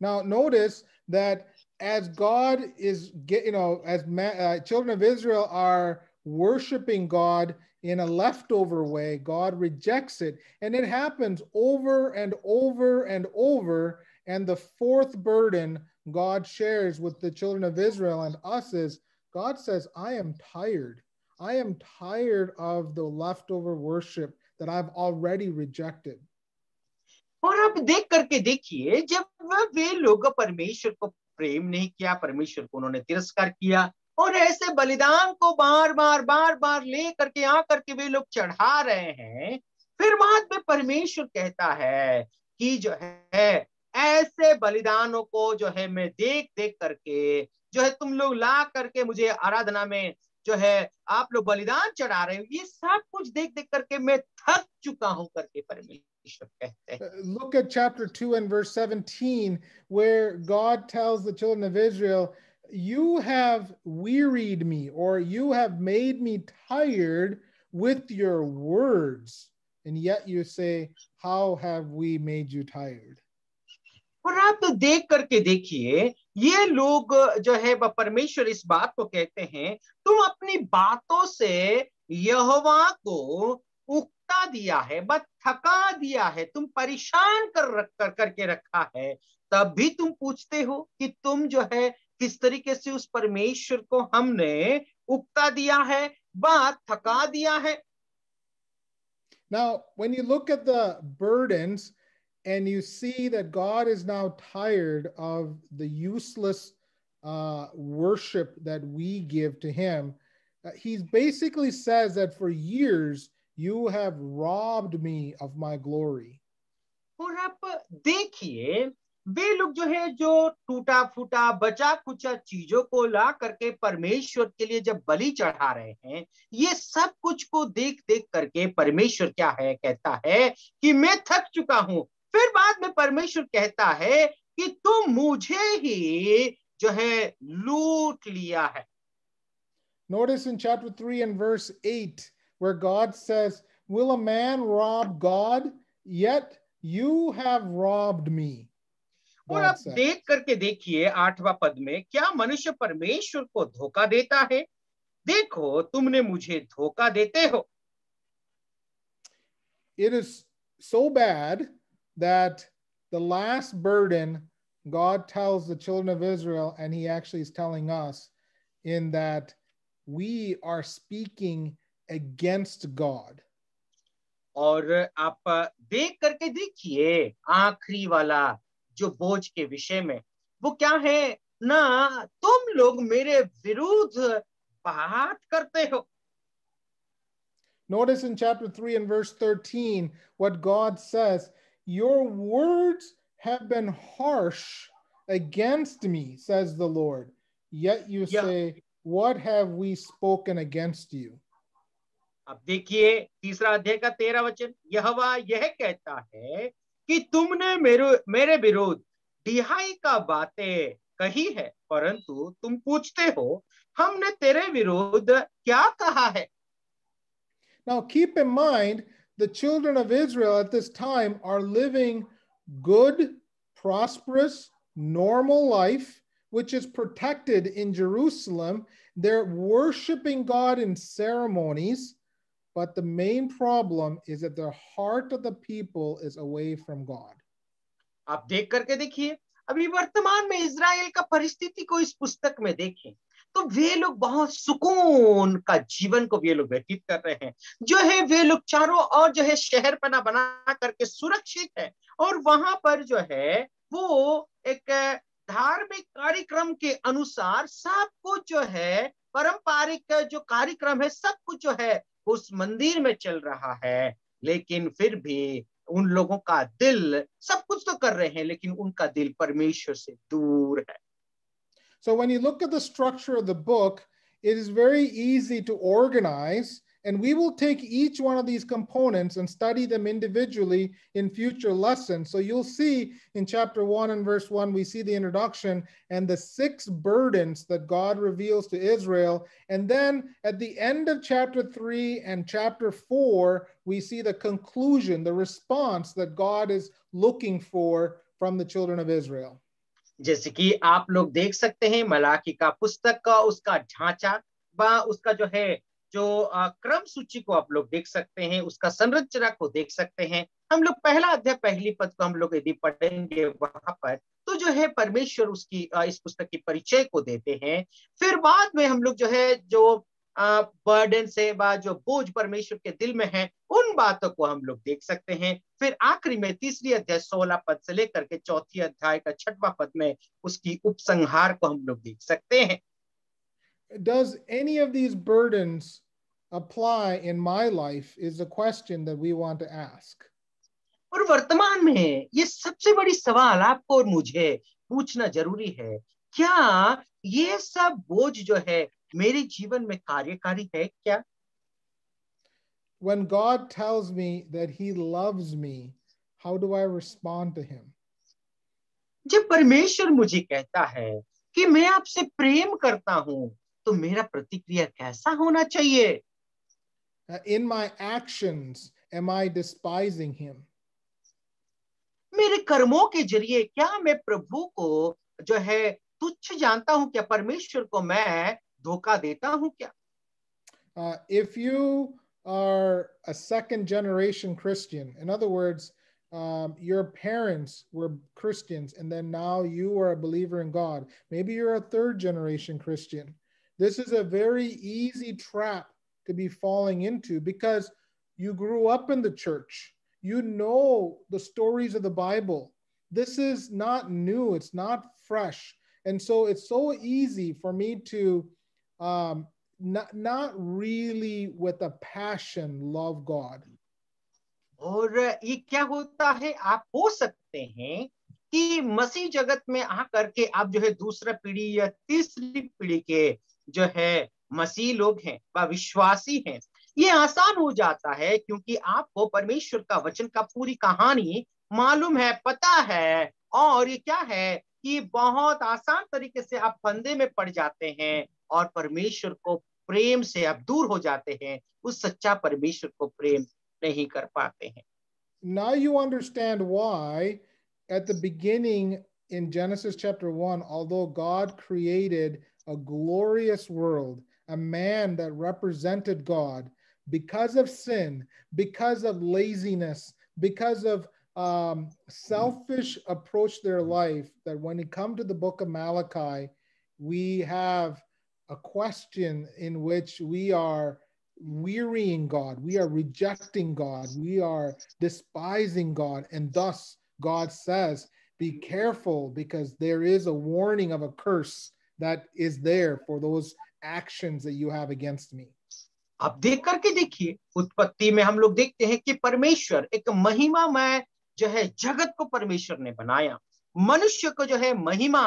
Now notice that as God is you know as uh, children of Israel are worshiping God in a leftover way, God rejects it and it happens over and over and over and the fourth burden God shares with the children of Israel and us is God says I am tired I am tired of the leftover worship that I've already rejected. और आप देख करके देखिए जब वे लोग परमेश्वर को प्रेम नहीं किया परमेश्वर को उन्होंने तिरस्कार किया और ऐसे बलिदान को बार बार बार बार ले करके आ करके वे लोग चढ़ा रहे हैं फिर बाद में परमेश्वर कहता है कि जो है ऐसे बलिदानों को जो है मैं देख देख करके जो है तुम लोग ला करके मुझे आराधना में जो है आप लोग बलिदान चढ़ा रहे हो ये सब कुछ देख देख करके मैं थक चुका हूं करके परमेश्वर कहते हैं look at chapter 2 and verse 17 where god tells the children of israel you have wearied me or you have made me tired with your words and yet you say how have we made you tired और आप तो देख करके देखिए ये लोग जो है वह परमेश्वर इस बात को कहते हैं तुम अपनी बातों से यहवा को उकता दिया है बस थका दिया है तुम परेशान कर रख कर करके रखा है तब भी तुम पूछते हो कि तुम जो है किस तरीके से उस परमेश्वर को हमने उकता दिया है बात थका दिया है Now, when you look at the burdens and you see that God is now tired of the useless uh, worship that we give to Him. Uh, he basically says that for years you have robbed me of my glory. और आप देखिए वे लोग जो है जो टूटा फूटा बचा कुचा चीजों को ला करके परमेश्वर के लिए जब बलि चढ़ा रहे हैं ये सब कुछ को देख देख करके परमेश्वर क्या है कहता है कि मैं थक चुका हूं फिर बाद में परमेश्वर कहता है कि तुम मुझे ही जो है लूट लिया है notice in chapter three and verse eight where God says, Will a man rob God? Yet you have robbed me. और आप देख करके देखिए आठवां पद में क्या मनुष्य परमेश्वर को धोखा देता है देखो तुमने मुझे धोखा देते हो it is so bad that the last burden God tells the children of Israel, and He actually is telling us, in that we are speaking against God. और आप देख करके देखिए आखिरी वाला जो बोझ के विषय में वो क्या है ना तुम लोग मेरे विरुद्ध बात करते हो Notice in chapter 3 and verse 13 what God says Your words have been harsh against me, says the Lord. Yet you yeah. say, What have we spoken against you? अब देखिए तीसरा अध्याय का तेरा वचन यहवा यह कहता है कि तुमने मेरे मेरे विरोध डिहाई का बातें कही है परंतु तुम पूछते हो हमने तेरे विरोध क्या कहा है Now keep in mind the children of Israel at this time are living good, prosperous, normal life, which is protected in Jerusalem. They're worshiping God in ceremonies, but the main problem is that the heart of the people is away from God. आप देख करके देखिए अभी वर्तमान में Israel का परिस्थिति को इस पुस्तक में देखें तो वे लोग बहुत सुकून का जीवन को वे लोग व्यतीत कर रहे हैं जो है वे लोग चारों और जो है शहर पना बना करके सुरक्षित है और वहां पर जो है वो एक धार्मिक कार्यक्रम के अनुसार सब कुछ जो है पारंपरिक जो कार्यक्रम है सब कुछ जो है उस मंदिर में चल रहा है लेकिन फिर भी उन लोगों का दिल सब कुछ तो कर रहे हैं लेकिन उनका दिल परमेश्वर से दूर है So when you look at the structure of the book, it is very easy to organize and we will take each one of these components and study them individually in future lessons. So you'll see in chapter one and verse one, we see the introduction and the six burdens that God reveals to Israel. And then at the end of chapter three and chapter four, we see the conclusion, the response that God is looking for from the children of Israel. जैसे कि आप लोग देख सकते हैं मलाकी का पुस्तक का उसका ढांचा व उसका जो है जो क्रम सूची को आप लोग देख सकते हैं उसका संरचना को देख सकते हैं हम लोग पहला अध्याय पहली पद को हम लोग यदि पढ़ेंगे वहां पर तो जो है परमेश्वर उसकी इस पुस्तक की परिचय को देते हैं फिर बाद में हम लोग जो है जो बर्डन से बा जो बोझ परमेश्वर के दिल में है उन बातों को हम लोग देख सकते हैं फिर आखिरी में तीसरी अध्याय सोलह पद से लेकर के चौथी अध्याय का छठवा पद में उसकी उपसंहार को हम लोग देख सकते हैं Does any of these burdens apply in my life is a question that we want to ask. और वर्तमान में ये सबसे बड़ी सवाल आपको और मुझे पूछना जरूरी है क्या ये सब बोझ जो है मेरे जीवन में कार्यकारी है क्या When God tells me that he loves me, how do I respond to him? जब परमेश्वर मुझे कहता है कि मैं आपसे प्रेम करता हूं तो मेरा प्रतिक्रिया कैसा होना चाहिए in my action am I despising him मेरे कर्मों के जरिए क्या मैं प्रभु को जो है तुच्छ जानता हूं क्या परमेश्वर को मैं धोखा देता हूं क्या uh, if you are a second generation Christian, in other words, um, your parents were Christians and then now you are a believer in God, maybe you're a third generation Christian. This is a very easy trap to be falling into because you grew up in the church, you know the stories of the Bible. This is not new, it's not fresh. And so it's so easy for me to um, not not really with a passion love God. और ये क्या होता है आप हो सकते हैं कि मसीह जगत में आ करके आप जो है दूसरा पीढ़ी या तीसरी पीढ़ी के जो है मसीह लोग हैं व विश्वासी हैं ये आसान हो जाता है क्योंकि आपको परमेश्वर का वचन का पूरी कहानी मालूम है पता है और ये क्या है कि बहुत आसान तरीके से आप फंदे में पड़ जाते हैं और परमेश्वर को प्रेम से आप दूर हो Now you understand why at the beginning in Genesis chapter 1 although God created a glorious world a man that represented God because of sin because of laziness because of um, selfish approach their life that when you come to the book of Malachi we have a question in which we are wearying God, we are rejecting God, we are despising God. And thus, God says, Be careful because there is a warning of a curse that is there for those actions that you have against me. आप देख करके देखिए उत्पत्ति में हम लोग देखते हैं कि परमेश्वर एक महिमामय जो है जगत को परमेश्वर ने बनाया मनुष्य को जो है महिमा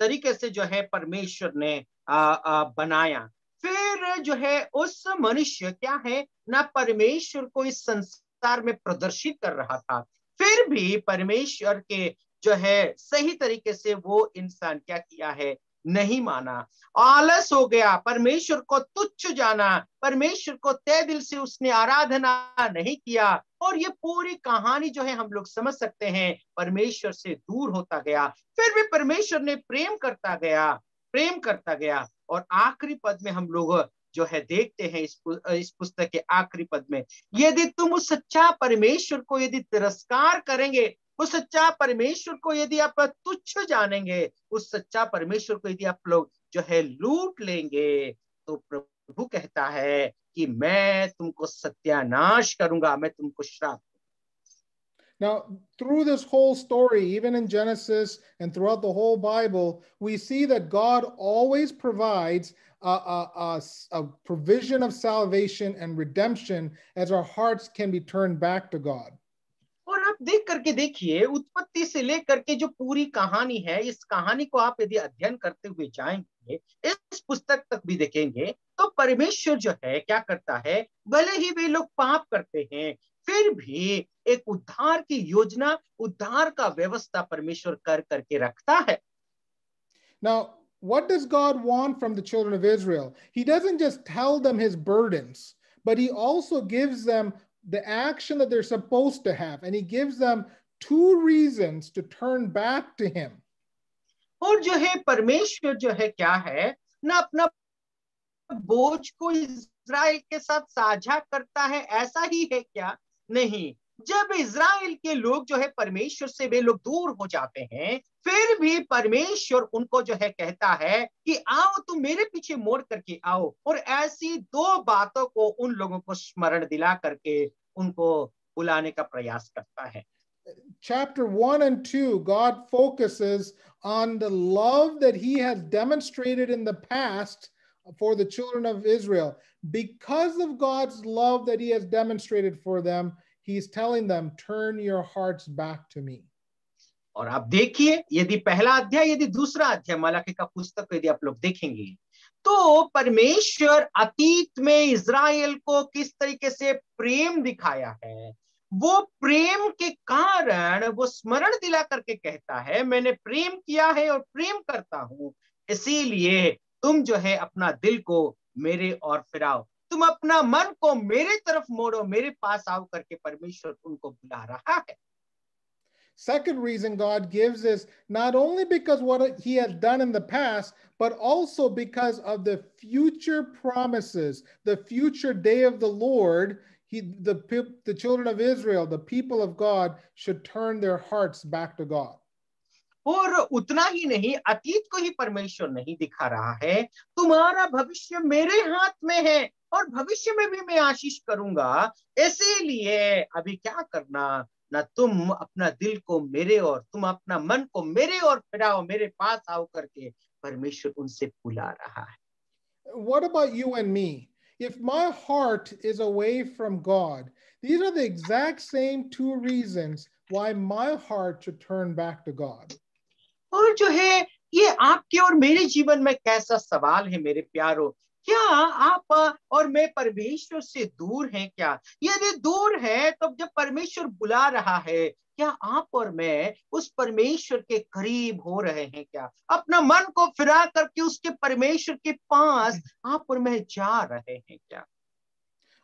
तरीके से जो है परमेश्वर ने बनाया फिर जो है उस मनुष्य क्या है ना परमेश्वर को इस संसार में प्रदर्शित कर रहा था फिर भी परमेश्वर के जो है सही तरीके से वो इंसान क्या किया है नहीं माना आलस हो गया परमेश्वर को तुच्छ जाना परमेश्वर को तय दिल से उसने आराधना नहीं किया और ये पूरी कहानी जो है हम लोग समझ सकते हैं परमेश्वर से दूर होता गया फिर भी परमेश्वर ने प्रेम करता गया प्रेम करता गया और आखिरी पद में हम लोग जो है देखते हैं इस इस पुस्तक के आखिरी पद में यदि तुम उस सच्चा परमेश्वर को यदि तिरस्कार करेंगे उस सच्चा परमेश्वर को यदि आप तुच्छ जानेंगे उस सच्चा परमेश्वर को यदि आप लोग जो है लूट लेंगे तो प्रभु कहता है कि मैं तुमको सत्यानाश करूंगा मैं तुमको श्राप Now, through this whole story, even in Genesis and throughout the whole Bible, we see that God always provides a, a, a, a provision of salvation and redemption as our hearts can be turned back to God. और आप देख करके देखिए उत्पत्ति से लेकर के जो पूरी कहानी है इस कहानी को आप यदि अध्ययन करते हुए जाएंगे इस पुस्तक तक भी देखेंगे तो परमेश्वर जो है क्या करता है भले ही वे लोग पाप करते हैं फिर भी एक उद्धार की योजना उद्धार का व्यवस्था परमेश्वर कर करके रखता है Now, what does God want from the children of Israel? He doesn't just tell them his burdens, but he also gives them the action that they're supposed to have, and he gives them two reasons to turn back to him. और जो है परमेश्वर जो है क्या है ना अपना बोझ को इज़राइल के साथ साझा करता है ऐसा ही है क्या नहीं जब इज़राइल के लोग जो है परमेश्वर से वे लोग दूर हो जाते हैं फिर भी परमेश्वर उनको जो है कहता है कि आओ तुम मेरे पीछे मोड़ करके आओ और ऐसी दो बातों को उन लोगों को स्मरण दिला करके उनको बुलाने का प्रयास करता है chapter 1 and 2, God focuses on the love that He has demonstrated in the past for the children of Israel. Because of God's love that he has demonstrated for them, he's telling them, turn your hearts back to me. और आप देखिए यदि पहला अध्याय यदि दूसरा अध्याय मालाकी का पुस्तक यदि आप लोग देखेंगे तो परमेश्वर अतीत में इज़राइल को किस तरीके से प्रेम दिखाया है वो प्रेम के कारण वो स्मरण दिला करके कहता है मैंने प्रेम किया है और प्रेम करता हूं इसीलिए तुम जो है अपना दिल को मेरे और फिराओ तुम अपना मन को मेरे तरफ मोड़ो मेरे पास आओ करके परमेश्वर उनको बुला रहा है Second reason God gives is not only because what he has done in the past, but also because of the future promises, the future day of the Lord, he, the, the children of Israel, the people of God should turn their hearts back to God. और उतना ही नहीं अतीत को ही परमेश्वर नहीं दिखा रहा है तुम्हारा भविष्य मेरे हाथ में है और भविष्य में भी मैं आशीष करूंगा इसीलिए अभी क्या करना ना तुम अपना दिल को मेरे और तुम अपना मन को मेरे और फिराओ मेरे पास आओ करके परमेश्वर उनसे बुला रहा है What about you and me? If my heart is away from God, these are the exact same two reasons why my heart should turn back to God. और जो है ये आपके और मेरे जीवन में कैसा सवाल है मेरे प्यारो क्या आप और मैं परमेश्वर से दूर हैं क्या यदि दूर है तो जब परमेश्वर बुला रहा है क्या आप और मैं उस परमेश्वर के करीब हो रहे हैं क्या अपना मन को फिरा करके उसके परमेश्वर के पास आप और मैं जा रहे हैं क्या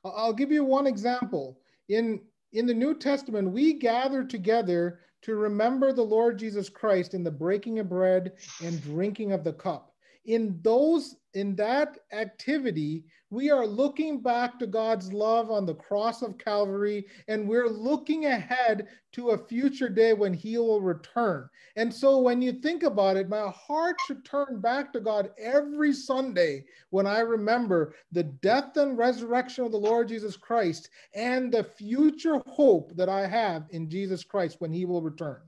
I'll give you one example. In in the New Testament, we gather together to remember the Lord Jesus Christ in the breaking of bread and drinking of the cup. In those in that activity, we are looking back to God's love on the cross of Calvary, and we're looking ahead to a future day when He will return. And so, when you think about it, my heart should turn back to God every Sunday when I remember the death and resurrection of the Lord Jesus Christ and the future hope that I have in Jesus Christ when He will return.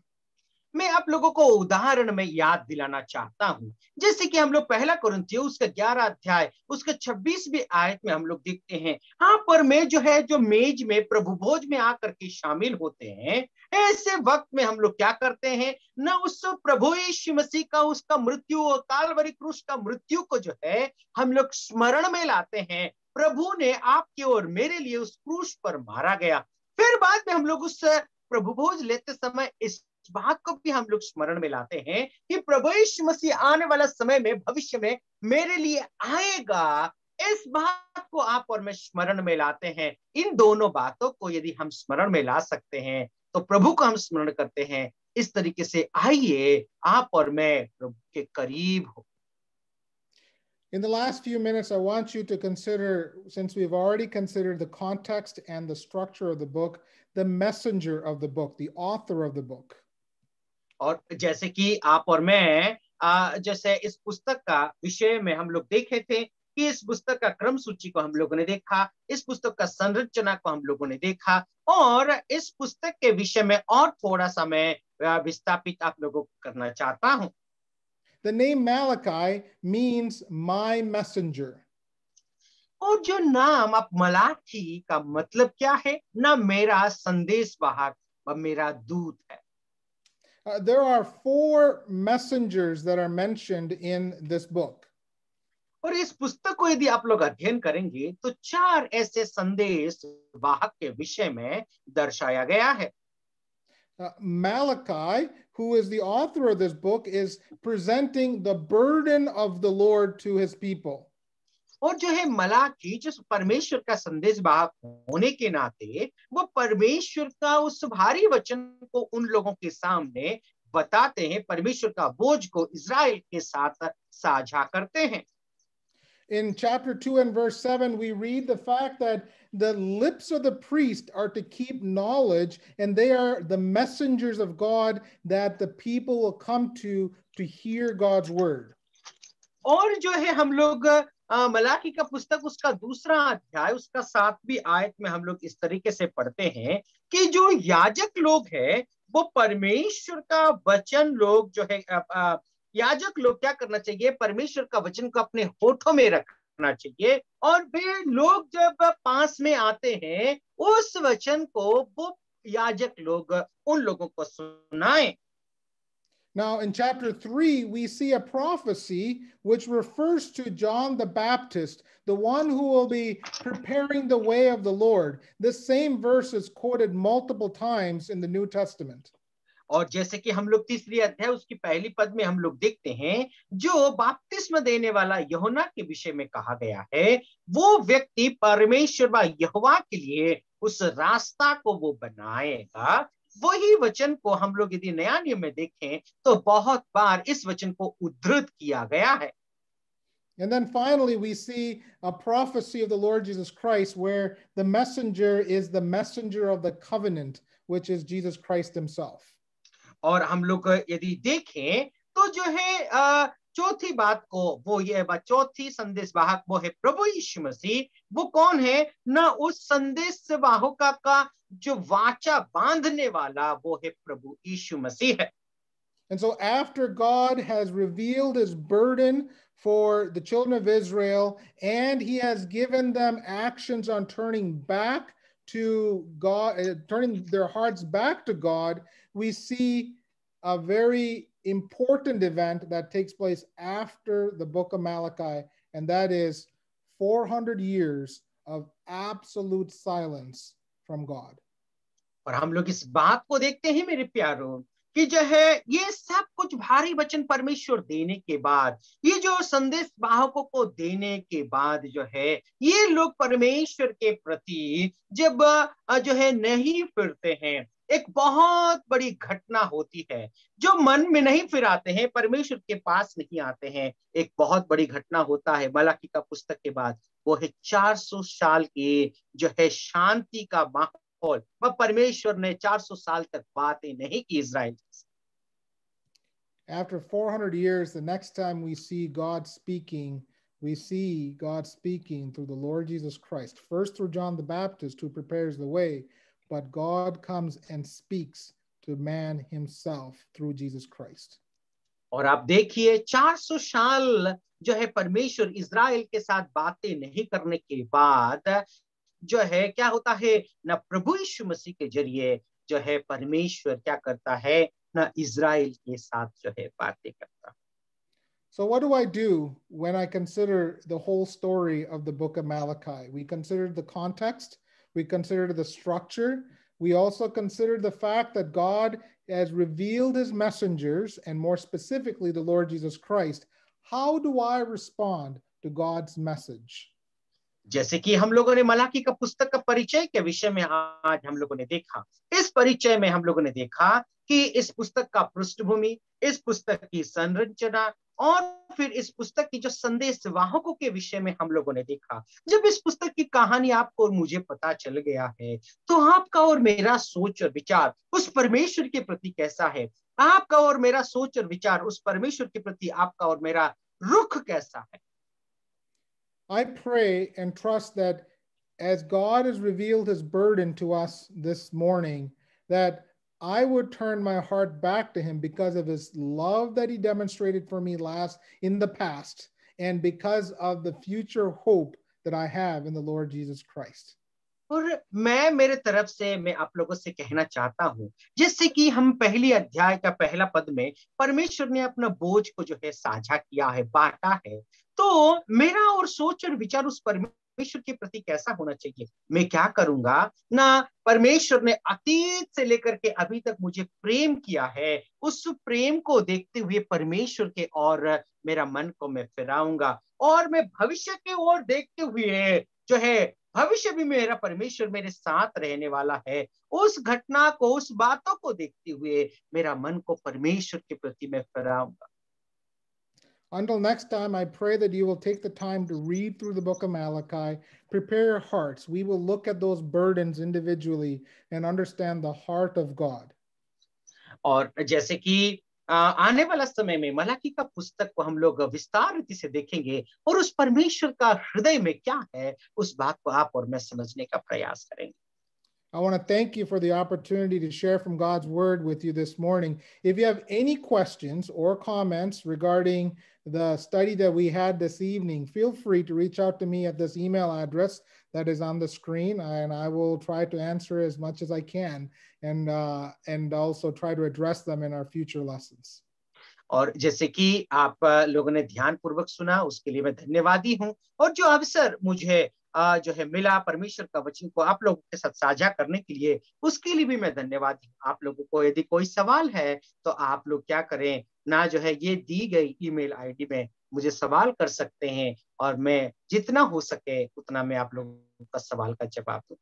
मैं आप लोगों को उदाहरण में याद दिलाना चाहता हूँ जैसे कि हम लोग पहला कुरंथियो उसका ग्यारह अध्याय उसके छब्बीसवीं आयत में हम लोग देखते हैं हाँ पर मैं जो है जो मेज में प्रभु भोज में आकर के शामिल होते हैं ऐसे वक्त में हम लोग क्या करते हैं न उस प्रभु यीशु मसीह का उसका मृत्यु और कालवरी क्रूस का मृत्यु को जो है हम लोग स्मरण में लाते हैं प्रभु ने आपके और मेरे लिए उस क्रूस पर मारा गया फिर बाद में हम लोग उस प्रभु भोज लेते समय इस बात को भी हम लोग स्मरण में लाते हैं कि प्रभु यीशु मसीह आने वाला समय में भविष्य में मेरे लिए आएगा इस बात को आप और मैं स्मरण में लाते हैं इन दोनों बातों को यदि हम स्मरण में ला सकते हैं तो प्रभु को हम स्मरण करते हैं इस तरीके से आइए आप और मैं प्रभु के करीब हो In the last few minutes, I want you to consider, since we've already considered the context and the structure of the book, the messenger of the book, the author of the book. और जैसे कि आप और मैं आ, जैसे इस पुस्तक का विषय में हम लोग देखे थे कि इस पुस्तक का क्रम सूची को हम लोगों ने देखा इस पुस्तक का संरचना को हम लोगों ने देखा और इस पुस्तक के विषय में और थोड़ा सा मैं विस्थापित आप लोगों को करना चाहता हूँ The name Malachi means my messenger. और जो नाम आप मलाठी का मतलब क्या है ना मेरा संदेश बाहर मेरा दूत है Uh, there are four messengers that are mentioned in this book. और इस पुस्तक को यदि आप लोग अध्ययन करेंगे तो चार ऐसे संदेश वाहक के विषय में दर्शाया गया है uh, Malachi, who is the author of this book, is presenting the burden of the Lord to his people. और जो है मलाकी जो परमेश्वर का संदेश वाहक होने के नाते वो परमेश्वर का उस भारी वचन को उन लोगों के सामने बताते हैं परमेश्वर का बोझ को इज़राइल के साथ साझा करते हैं In chapter 2 and verse 7 we read the fact that the lips of the priest are to keep knowledge and they are the messengers of God that the people will come to to hear God's word. और जो है हम लोग मलाकी का पुस्तक उसका दूसरा अध्याय उसका सातवीं आयत में हम लोग इस तरीके से पढ़ते हैं कि जो याजक लोग हैं वो परमेश्वर का वचन लोग जो है आ, आ, याजक लोग क्या करना चाहिए परमेश्वर का वचन को अपने होठों में रखना चाहिए और वे लोग जब पास में आते हैं उस वचन को वो याजक लोग उन लोगों को सुनाएं Now, in chapter three, we see a prophecy which refers to John the Baptist, the one who will be preparing the way of the Lord. This same verse is quoted multiple times in the New Testament. और जैसे कि हम लोग तीसरी अध्याय उसकी पहली पद में हम लोग देखते हैं जो बाप्तिस्म देने वाला यहोना के विषय में कहा गया है वो व्यक्ति परमेश्वर व यहोवा के लिए उस रास्ता को वो बनाएगा वही वचन को हम लोग यदि नया नियम में देखें तो बहुत बार इस वचन को उद्धृत किया गया है And then finally, we see a prophecy of the Lord Jesus Christ where the messenger is the messenger of the covenant, which is Jesus Christ himself. और हम लोग यदि देखें तो जो है चौथी बात को वो ये बात चौथी संदेश वाहक वो है प्रभु यीशु मसीह वो कौन है ना उस संदेश वाहक का जो वाचा बांधने वाला वो है प्रभु यीशु मसीह है And so after God has revealed his burden for the children of Israel and he has given them actions on turning back to God, uh, turning their hearts back to God, we see a very important event that takes place after the book of Malachi, and that is 400 years of absolute silence from God. और हम लोग इस बात को देखते हैं मेरे प्यारों कि जो है ये सब कुछ भारी वचन परमेश्वर देने के बाद ये जो संदेश वाहकों को देने के बाद जो है ये लोग परमेश्वर के प्रति जब जो है नहीं फिरते हैं एक बहुत बड़ी घटना होती है जो मन में नहीं फिर आते हैं परमेश्वर के पास नहीं आते हैं एक बहुत बड़ी घटना होता है मलाकी का पुस्तक के बाद वो है 400 साल के जो है शांति का माहौल वह परमेश्वर ने 400 साल तक बातें नहीं की Israel After 400 years, the next time we see God speaking, we see God speaking through the Lord Jesus Christ, first through John the Baptist, who prepares the way, but God comes and speaks to man himself through Jesus Christ. और आप देखिए 400 साल जो है परमेश्वर के साथ बातें नहीं करने के बाद जो है क्या होता प्रभु यीशु मसीह के जरिए जो है परमेश्वर क्या करता के साथ जो है बातें करता So what do I do when I consider the whole story of the book of Malachi? We consider the context, we consider the structure, we also consider the fact that God has revealed his messengers and more specifically the Lord Jesus Christ how do I respond to God's message? जैसे कि हम लोगों ने मलाकी का पुस्तक का परिचय के विषय में आज हम लोगों ने देखा इस परिचय में हम लोगों ने देखा कि इस पुस्तक का पृष्ठभूमि इस पुस्तक की संरचना और फिर इस पुस्तक की जो संदेश वाहकों के विषय में हम लोगों ने देखा जब इस पुस्तक की कहानी आपको और मुझे पता चल गया है तो आपका और मेरा सोच और विचार उस परमेश्वर के प्रति कैसा है आपका और मेरा सोच और विचार उस परमेश्वर के प्रति आपका और मेरा रुख कैसा है I pray and trust that as God has revealed his burden to us this morning, that I would turn my heart back to him because of his love that he demonstrated for me last in the past and because of the future hope that I have in the Lord Jesus Christ. और मैं मेरे तरफ से मैं आप लोगों से कहना चाहता हूँ जिससे कि हम पहली अध्याय का पहला पद में परमेश्वर ने अपना बोझ को जो है साझा किया है बांटा है तो मेरा और सोच और विचार उस परमेश्वर के प्रति कैसा होना चाहिए मैं क्या करूंगा ना परमेश्वर ने अतीत से लेकर के अभी तक मुझे प्रेम किया है उस प्रेम को देखते हुए परमेश्वर के और मेरा मन को मैं फिराऊंगा और मैं भविष्य की ओर देखते हुए जो है भविष्य भी मेरा परमेश्वर मेरे साथ रहने वाला है उस घटना को उस बातों को देखते हुए मेरा मन को परमेश्वर के प्रति मैं फहराऊंगा Until next time, I pray that you will take the time to read through the book of Malachi, prepare your hearts. We will look at those burdens individually and understand the heart of God. और जैसे कि आने वाला समय में मलाकी का पुस्तक को हम लोग विस्तार रीति से देखेंगे और उस परमेश्वर का हृदय में क्या है उस बात को आप और मैं समझने का प्रयास करेंगे I want to thank you for the opportunity to share from God's word with you this morning. If you have any questions or comments regarding the study that we had this evening, feel free to reach out to me at this email address that is on the screen, and I will try to answer as much as I can and, uh, and also try to address them in our future lessons. और जैसे कि आप uh, लोगों ने ध्यान पूर्वक सुना उसके लिए मैं धन्यवादी हूं और जो अवसर मुझे uh, जो है मिला परमेश्वर का वचन को आप लोगों के साथ साझा करने के लिए उसके लिए भी मैं धन्यवाद आप लोगों को यदि कोई सवाल है तो आप लोग क्या करें अपना जो है ये दी गई ईमेल आईडी में मुझे सवाल कर सकते हैं और मैं जितना हो सके उतना मैं आप लोगों का सवाल का जवाब दू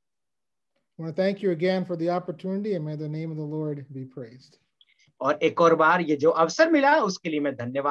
want और एक और बार ये जो अवसर मिला उसके लिए मैं धन्यवाद